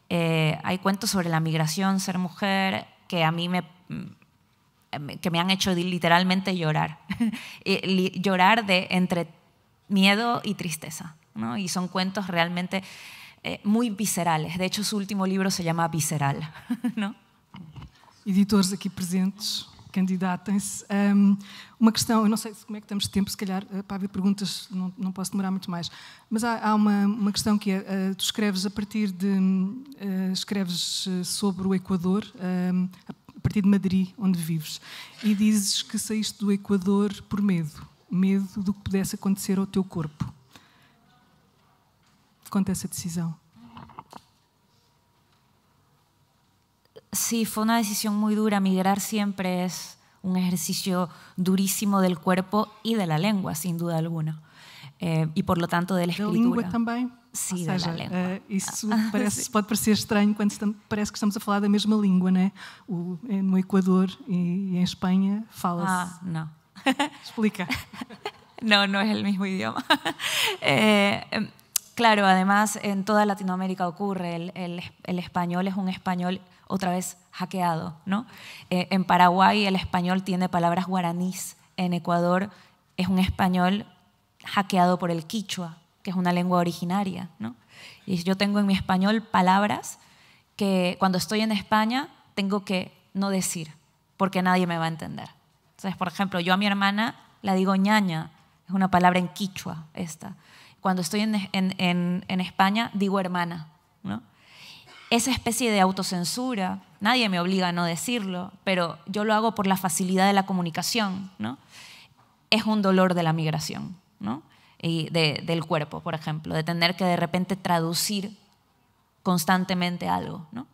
Eh, hay cuentos sobre la migración, ser mujer, que a mí me mm, me han hecho literalmente llorar, [LAUGHS] llorar de entre miedo y tristeza. ¿no? Y son cuentos realmente eh, muy viscerales. De hecho, su último libro se llama Visceral, [LAUGHS] ¿no? Editores aqui presentes, candidatem-se. Um, uma questão, eu não sei como é que estamos de tempo, se calhar eh, para haver perguntas não, não posso demorar muito mais, mas há, há uma, uma, questão que é, uh, tu escreves a partir de, uh, escreves sobre o Equador, ehm, a partir de Madrid, onde vives, e dizes que saíste do Equador por medo, medo do que pudesse acontecer ao teu corpo quanto a essa decisão? Sí, fue una decisión muy dura. Migrar siempre es un ejercicio durísimo del cuerpo y de la lengua, sin duda alguna. Eh, y por lo tanto de la escritura. ¿De lengua también? Sí, Ou seja, la lengua. Uh, isso ah. [LAUGHS] parece, sí. pode parecer estranho quando estamos, parece que estamos a falar da mesma língua, né? O, eh, no Equador e, em Espanha fala-se. Ah, não. [LAUGHS] Explica. [LAUGHS] no, no es é el mismo idioma. eh, Claro, además en toda Latinoamérica ocurre, el, español es un español otra vez hackeado, ¿no? Eh, en Paraguay el español tiene palabras guaraníes, en Ecuador es un español hackeado por el quichua, que es una lengua originaria, ¿no? Y yo tengo en mi español palabras que cuando estoy en España tengo que no decir, porque nadie me va a entender. Entonces, por ejemplo, yo a mi hermana la digo ñaña, es una palabra en quichua esta. Cuando estoy en, en, en, España, digo hermana. ¿no? Esa especie de autocensura, nadie me obliga a no decirlo, pero yo lo hago por la facilidad de la comunicación, ¿no? es un dolor de la migración, ¿no? y del cuerpo, por ejemplo, de tener que de repente traducir constantemente algo. ¿no?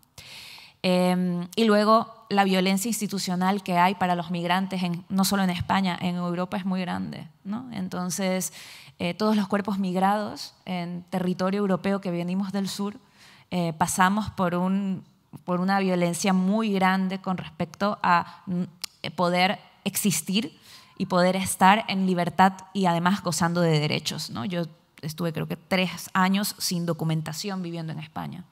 Em, y luego la violencia institucional que hay para los migrantes, en, no solo en España, en Europa es muy grande. ¿no? Entonces, eh, todos los cuerpos migrados en territorio europeo que venimos del sur, eh, pasamos por, por una violencia muy grande con respecto a mm, eh, poder existir y poder estar en libertad y además gozando de derechos. Yo estuve creo que tres años sin documentación viviendo en España.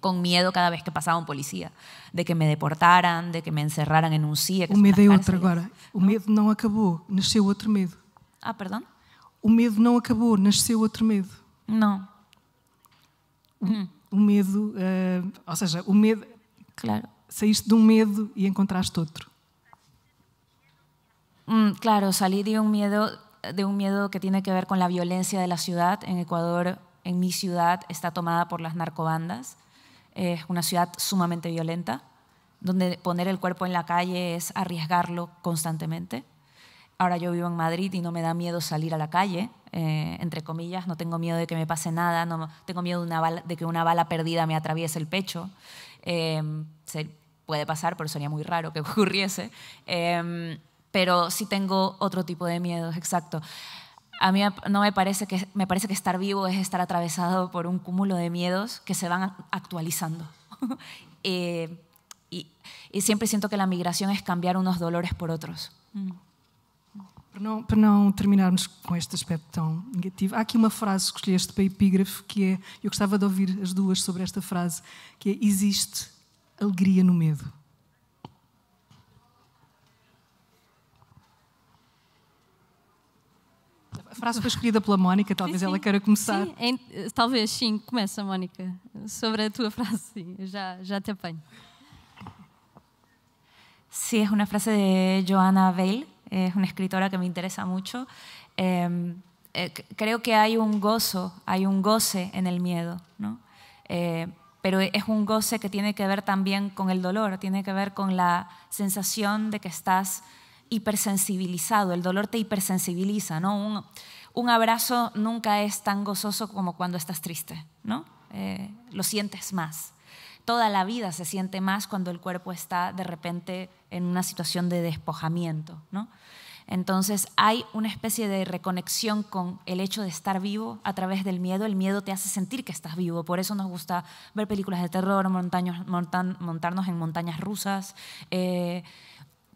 con miedo cada vez que pasaba un policía, de que me deportaran, de que me encerraran en un CIE. Un miedo no otro ¿no? O miedo. no acabó, nació otro Ah, perdón o medo não acabou, nasceu outro medo. Não. O, miedo, o sea, el miedo... Claro. Saíste de un um miedo y e encontraste otro. claro, salí de un miedo de un miedo que tiene que ver con la violencia de la ciudad. En Ecuador, en mi ciudad, está tomada por las narcobandas. Es una ciudad sumamente violenta, donde poner el cuerpo en la calle es arriesgarlo constantemente. Ahora yo vivo en Madrid y no me da miedo salir a la calle, eh, entre comillas, no tengo miedo de que me pase nada, no tengo miedo de, una de que una bala perdida me atraviese el pecho. Eh, se puede pasar, pero sería muy raro que [LAUGHS] ocurriese. Em, pero sí tengo otro tipo de miedos, exacto. A mí no me parece que me parece que estar vivo es estar atravesado por un cúmulo de miedos que se van actualizando. [LAUGHS] Eh, y, siempre siento que la migración es cambiar unos dolores por otros. Mm. Para não, para não, terminarmos com este aspecto tão negativo, há aqui uma frase que escolheste para epígrafe que é, eu gostava de ouvir as duas sobre esta frase, que é existe alegria no medo. A frase foi escolhida pela Mónica, talvez sim, sim. ela queira começar. Sim, é em, eh, talvez sim, começa Mónica, sobre a tua [LAUGHS] frase, sim, já, já te apanho. Sim, é uma frase de Joanna Veil es una escritora que me interesa mucho. Em, eh, creo que hay un gozo, hay un goce en el miedo, eh, pero es un goce que tiene que ver también con el dolor, tiene que ver con la sensación de que estás hipersensibilizado, el dolor te hipersensibiliza, Un, abrazo nunca es tan gozoso como cuando estás triste, eh, lo sientes más toda la vida se siente más cuando el cuerpo está de repente en una situación de despojamiento. ¿no? Entonces hay una especie de reconexión con el hecho de estar vivo a través del miedo. El miedo te hace sentir que estás vivo. Por eso nos gusta ver películas de terror, montarnos en montañas rusas. Eh,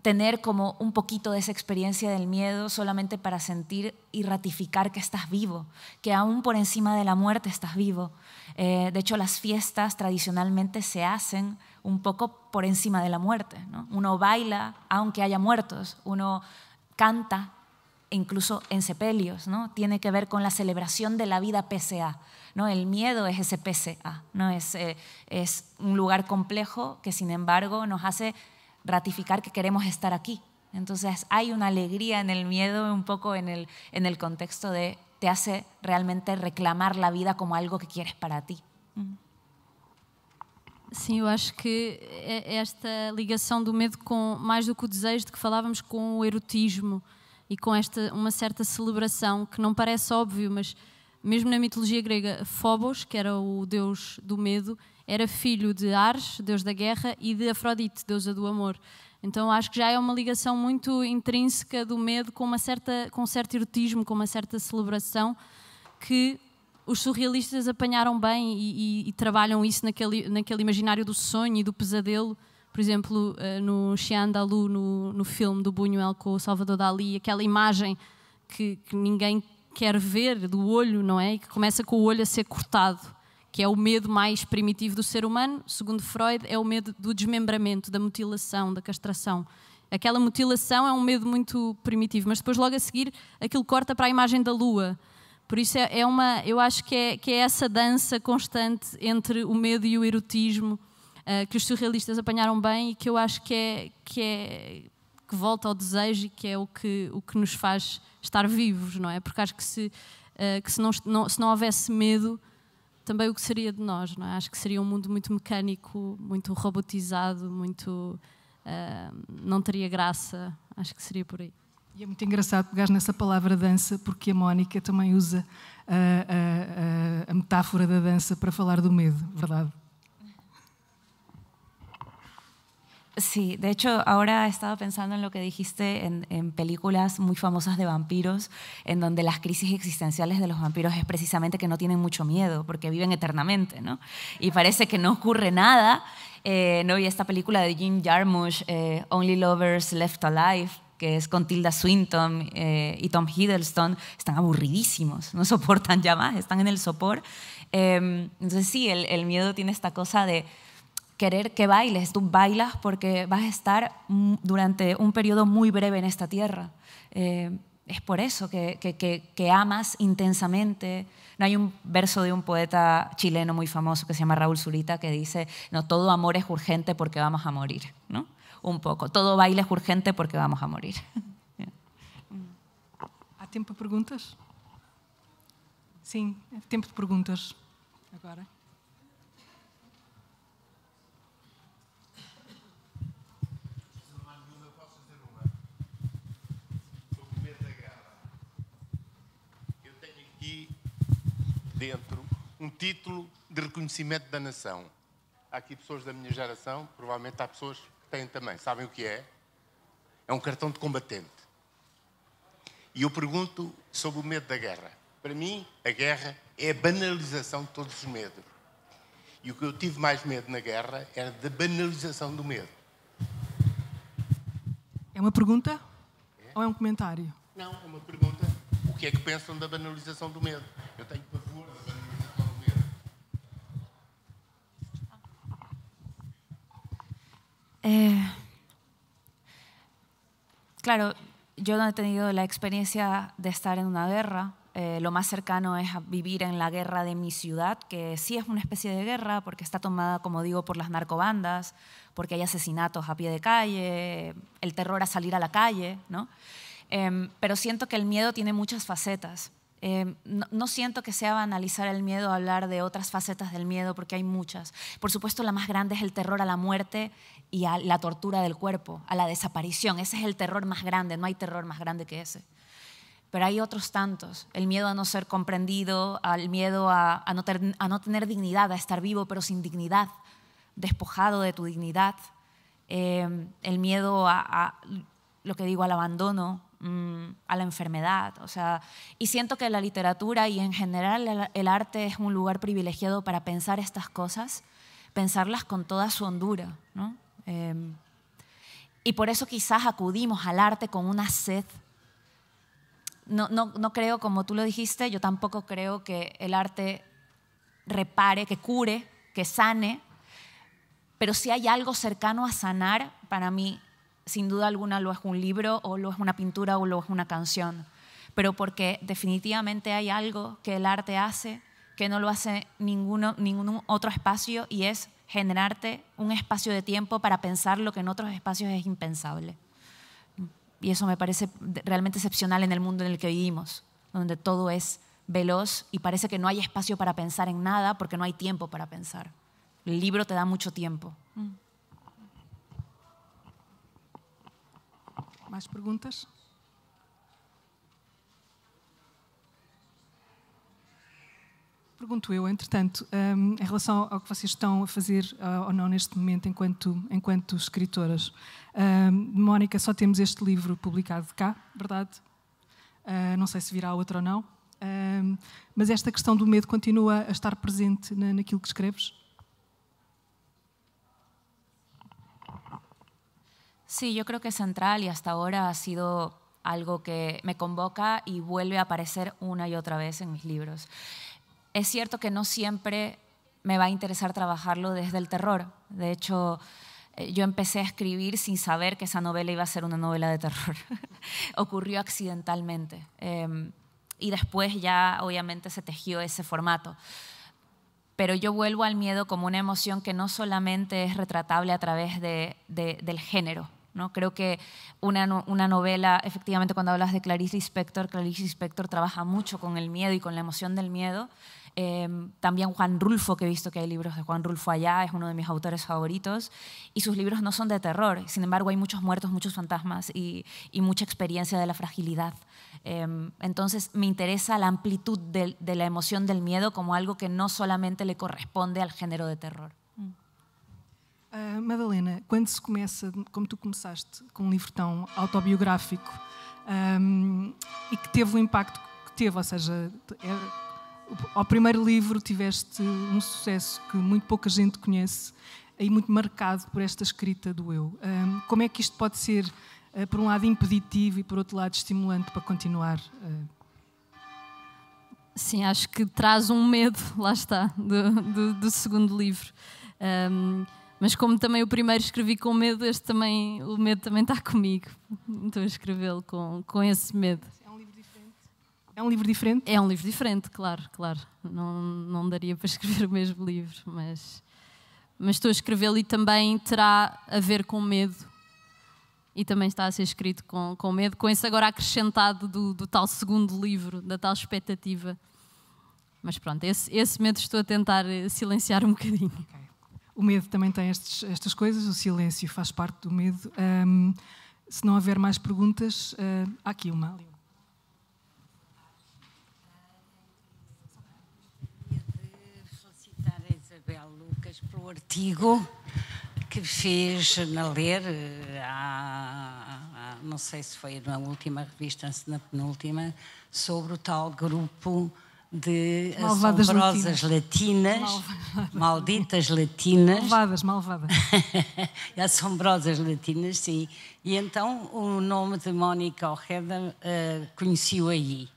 tener como un poquito de esa experiencia del miedo solamente para sentir y ratificar que estás vivo, que aún por encima de la muerte estás vivo. Eh, de hecho, las fiestas tradicionalmente se hacen un poco por encima de la muerte. Uno baila aunque haya muertos, uno canta incluso en sepelios, ¿no? Tiene que ver con la celebración de la vida PCA, ¿no? El miedo es ese PCA, ¿no? Es, eh, es un lugar complejo que sin embargo nos hace ratificar que queremos estar aquí. Entonces hay una alegría en el miedo, un poco en el, en el contexto de te hace realmente reclamar la vida como algo que quieres para ti. Hum. Sim, eu acho que é, é esta ligação do medo com mais do que o desejo de que falávamos com o erotismo e com esta uma certa celebração que não parece óbvio, mas mesmo na mitologia grega, Phobos, que era o deus do medo, era filho de Ares, deus da guerra, e de Afrodite, deusa do amor. Então acho que já é uma ligação muito intrínseca do medo com, uma certa, com um certo erotismo, com uma certa celebração que os surrealistas apanharam bem e, e, e trabalham isso naquele, naquele imaginário do sonho e do pesadelo. Por exemplo, eh, no Xian Dalu, no, no filme do Buñuel com o Salvador Dali, aquela imagem que, que ninguém quer ver do olho, não é? E que começa com o olho a ser cortado que é o medo mais primitivo do ser humano, segundo Freud, é o medo do desmembramento, da mutilação, da castração. Aquela mutilação é um medo muito primitivo, mas depois logo a seguir aquilo corta para a imagem da lua. Por isso é, é uma, eu acho que é, que é essa dança constante entre o medo e o erotismo uh, que os surrealistas apanharam bem e que eu acho que é que, é, que volta ao desejo e que é o que, o que nos faz estar vivos, não é? Porque acho que se, uh, que se, não, não, se não houvesse medo, também o que seria de nós, não é? Acho que seria um mundo muito mecânico, muito robotizado, muito. Uh, não teria graça. Acho que seria por aí. E é muito engraçado pegar nessa palavra dança, porque a Mónica também usa eh, eh, eh, a metáfora da dança para falar do medo, verdade? Sí, de hecho ahora he estado pensando en lo que dijiste en, películas muy famosas de vampiros, en donde las crisis existenciales de los vampiros es precisamente que no tienen mucho miedo, porque viven eternamente, ¿no? Y parece que no ocurre nada, eh, ¿no? Y esta película de Jim Jarmusch, eh, Only Lovers Left Alive, que es con Tilda Swinton eh, y Tom Hiddleston, están aburridísimos, no soportan ya más, están en el sopor. Em, entonces sí, el miedo tiene esta cosa de querer que bailes. Tú bailas porque vas a estar durante un periodo muy breve en esta tierra. Eh, es por eso que, que, amas intensamente. No hay un verso de un poeta chileno muy famoso que se llama Raúl Zurita que dice, no, todo amor es urgente porque vamos a morir, ¿no? Un poco, todo baile es urgente porque vamos a morir. [LAUGHS] a tiempo de preguntas? Sí, tiempo de preguntas. dentro um título de reconhecimento da nação. Há aqui pessoas da minha geração, provavelmente há pessoas que têm também, sabem o que é? É um cartão de combatente. E eu pergunto sobre o medo da guerra. Para mim, a guerra é a banalização de todos os medos. E o que eu tive mais medo na guerra era da banalização do medo. É uma pergunta? É? Ou é um comentário? Não, é uma pergunta. O que é que pensam da banalização do medo? Eh, claro, yo no he tenido la experiencia de estar en una guerra. Eh, lo más cercano es vivir en la guerra de mi ciudad, que sí es una especie de guerra porque está tomada, como digo, por las narcobandas, porque hay asesinatos a pie de calle, el terror a salir a la calle, em, pero siento que el miedo tiene muchas facetas. Em, no, siento que sea banalizar el miedo, hablar de otras facetas del miedo, porque hay muchas. Por supuesto, la más grande es el terror a la muerte y a la tortura del cuerpo, a la desaparición. Ese es el terror más grande, no hay terror más grande que ese. Pero hay otros tantos, el miedo a no ser comprendido, al miedo a, no, tener dignidad, a estar vivo pero sin dignidad, despojado de tu dignidad, em, el miedo a, lo que digo, al abandono, Mm, a la enfermedad. O sea, y siento que la literatura y en general el arte es un lugar privilegiado para pensar estas cosas, pensarlas con toda su hondura. Em, y por eso quizás acudimos al arte con una sed. No, no creo, como tú lo dijiste, yo tampoco creo que el arte repare, que cure, que sane, pero si hay algo cercano a sanar, para mí sin duda alguna lo es un libro o lo es una pintura o lo es una canción, pero porque definitivamente hay algo que el arte hace que no lo hace ningún otro espacio y es generarte un espacio de tiempo para pensar lo que en otros espacios es impensable. Y eso me parece realmente excepcional en el mundo en el que vivimos, donde todo es veloz y parece que no hay espacio para pensar en nada porque no hay tiempo para pensar. El libro te da mucho tiempo. Mm. Mais perguntas? Pergunto eu, entretanto, um, em relação ao que vocês estão a fazer uh, ou não neste momento enquanto, enquanto escritoras. Um, Mónica, só temos este livro publicado cá, verdade? Uh, não sei se virá outro ou não. Um, mas esta questão do medo continua a estar presente na, naquilo que escreves? Sí, yo creo que es central y hasta ahora ha sido algo que me convoca y vuelve a aparecer una y otra vez en mis libros. Es cierto que no siempre me va a interesar trabajarlo desde el terror. De hecho, eh, yo empecé a escribir sin saber que esa novela iba a ser una novela de terror. [LAUGHS] Ocurrió accidentalmente. Em, y después ya obviamente se tejió ese formato. Pero yo vuelvo al miedo como una emoción que no solamente es retratable a través de, del género, Creo que una, novela, efectivamente cuando hablas de Clarice Lispector, Clarice Lispector trabaja mucho con el miedo y con la emoción del miedo. Em, también Juan Rulfo, que he visto que hay libros de Juan Rulfo allá, es uno de mis autores favoritos, y sus libros no son de terror, sin embargo hay muchos muertos, muchos fantasmas y, mucha experiencia de la fragilidad. Em, entonces me interesa la amplitud de la emoción del miedo como algo que no solamente le corresponde al género de terror. Uh, Madalena, quando se começa, como tu começaste, com um livro tão autobiográfico um, e que teve o impacto que teve, ou seja, é, ao primeiro livro tiveste um sucesso que muito pouca gente conhece e muito marcado por esta escrita do eu. Um, como é que isto pode ser, uh, por um lado, impeditivo e por outro lado, estimulante para continuar? Uh, Sim, acho que traz um medo, [LAUGHS] lá está, do, do, do segundo livro. Um, mas como também o primeiro escrevi com medo, este também, o medo também está comigo. estou a escrevê-lo com, com esse medo. É um livro diferente? É um livro diferente? É um livro diferente, claro, claro. Não, não daria para [LAUGHS] escrever o mesmo livro, mas, mas estou a escrevê-lo e também terá a ver com medo. E também está a ser escrito com, com medo, com esse agora acrescentado do, do tal segundo livro, da tal expectativa. Mas pronto, esse, esse medo estou a tentar eh, silenciar um bocadinho. Okay. O medo também tem estes, estas coisas, o silêncio faz parte do medo. Um, se não houver mais perguntas, uh, há aqui uma. Felicitar a Isabel Lucas pelo artigo que fez na Ler, há, ah, há, ah, não sei se foi na última revista, se na penúltima, sobre o tal grupo de eh, malvadas assombrosas latinas, latinas malvadas. malditas latinas. Malvadas, malvadas. [LAUGHS] assombrosas latinas, sim. E então o nome de Mónica Ojeda uh, conheci-o aí.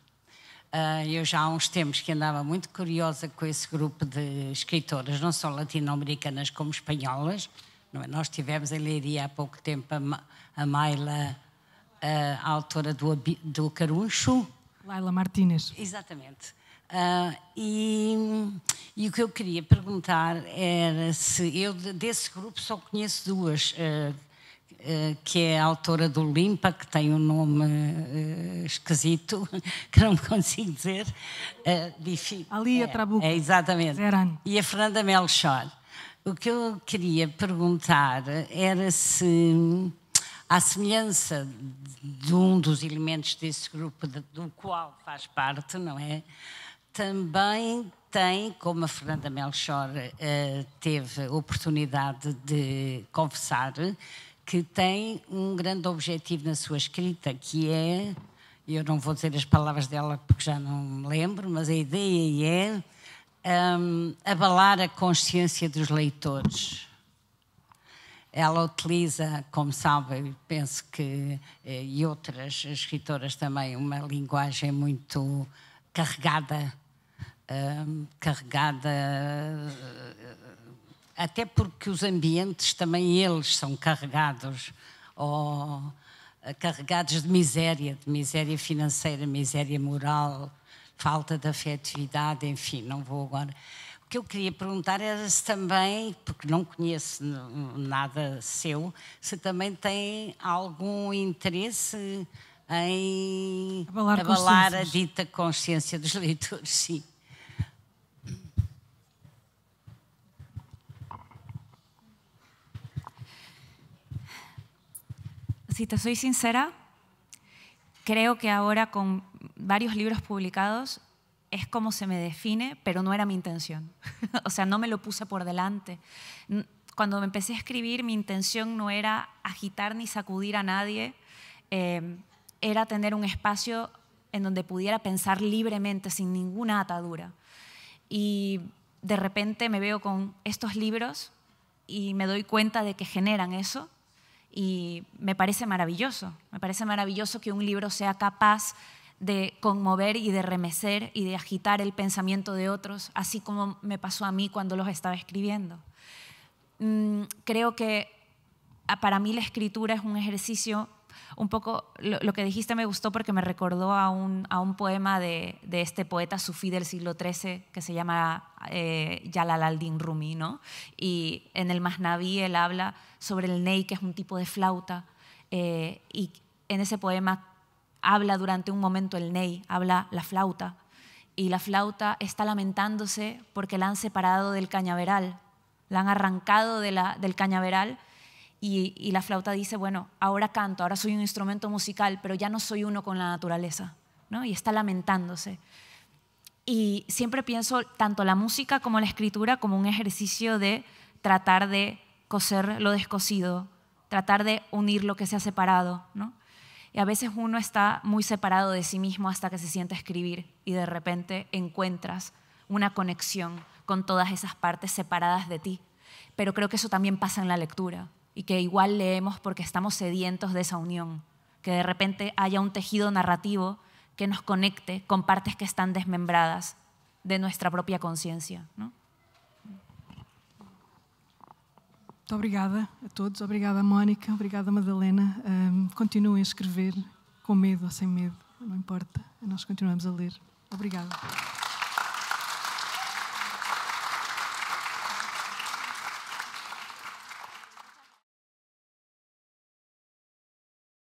Uh, eu já há uns tempos que andava muito curiosa com esse grupo de escritoras, não só latino-americanas como espanholas. É? Nós tivemos em Leiria há pouco tempo a, a Mayla, uh, a autora do, do Caruncho. Laila Martínez. Exatamente. Uh, e, e, o que eu queria perguntar era se eu desse grupo só conheço duas, uh, uh, que é a autora do Limpa, que tem um nome esquisito, [LAUGHS] que não consigo dizer. Uh, Ali a é, Trabuco. É, exatamente. E a Fernanda Melchor. O que eu queria perguntar era se à semelhança de um dos elementos desse grupo de, do qual faz parte, não é? também tem, como a Fernanda Melchor uh, teve oportunidade de conversar, que tem um grande objetivo na sua escrita, que é, eu não vou dizer as palavras dela porque já não me lembro, mas a ideia é um, abalar a consciência dos leitores. Ela utiliza, como sabe, penso que, eh, e outras escritoras também, uma linguagem muito carregada Hum, carregada, hum, até porque os ambientes também eles são carregados ou eh, carregados de miséria, de miséria financeira, miséria moral, falta de afetividade, enfim, não vou agora. O que eu queria perguntar era se também, porque não conheço nada seu, se também tem algum interesse em abalar, abalar a dita consciência dos [LAUGHS] leitores, sim. si te soy sincera, creo que ahora con varios libros publicados es como se me define, pero no era mi intención. [LAUGHS] o sea, no me lo puse por delante. Cuando me empecé a escribir, mi intención no era agitar ni sacudir a nadie, em, era tener un espacio en donde pudiera pensar libremente, sin ninguna atadura. Y de repente me veo con estos libros y me doy cuenta de que generan eso y me parece maravilloso, me parece maravilloso que un libro sea capaz de conmover y de remecer y de agitar el pensamiento de otros, así como me pasó a mí cuando los estaba escribiendo. Mm, creo que ah, para mí la escritura es un ejercicio un poco lo, que dijiste me gustó porque me recordó a un, poema de, este poeta sufí del siglo XIII que se llama eh, Yalal al-Din Rumi, ¿no? Y en el Masnavi él habla sobre el ney, que es un tipo de flauta, eh, y en ese poema habla durante un momento el ney, habla la flauta, y la flauta está lamentándose porque la han separado del cañaveral, la han arrancado del cañaveral y, la flauta dice, bueno, ahora canto, ahora soy un instrumento musical, pero ya no soy uno con la naturaleza, Y está lamentándose. Y siempre pienso tanto la música como la escritura como un ejercicio de tratar de coser lo descosido, tratar de unir lo que se ha separado, Y a veces uno está muy separado de sí mismo hasta que se siente a escribir y de repente encuentras una conexión con todas esas partes separadas de ti. Pero creo que eso también pasa en la lectura y que igual leemos porque estamos sedientos de esa unión, que de repente haya un tejido narrativo que nos conecte con partes que están desmembradas de nuestra propia conciencia. ¿no? gracias obrigada a todos, obrigada Mónica, obrigada Madalena. Um, continuem a escrever com medo o sem medo, não importa, nós continuamos a ler. Obrigada.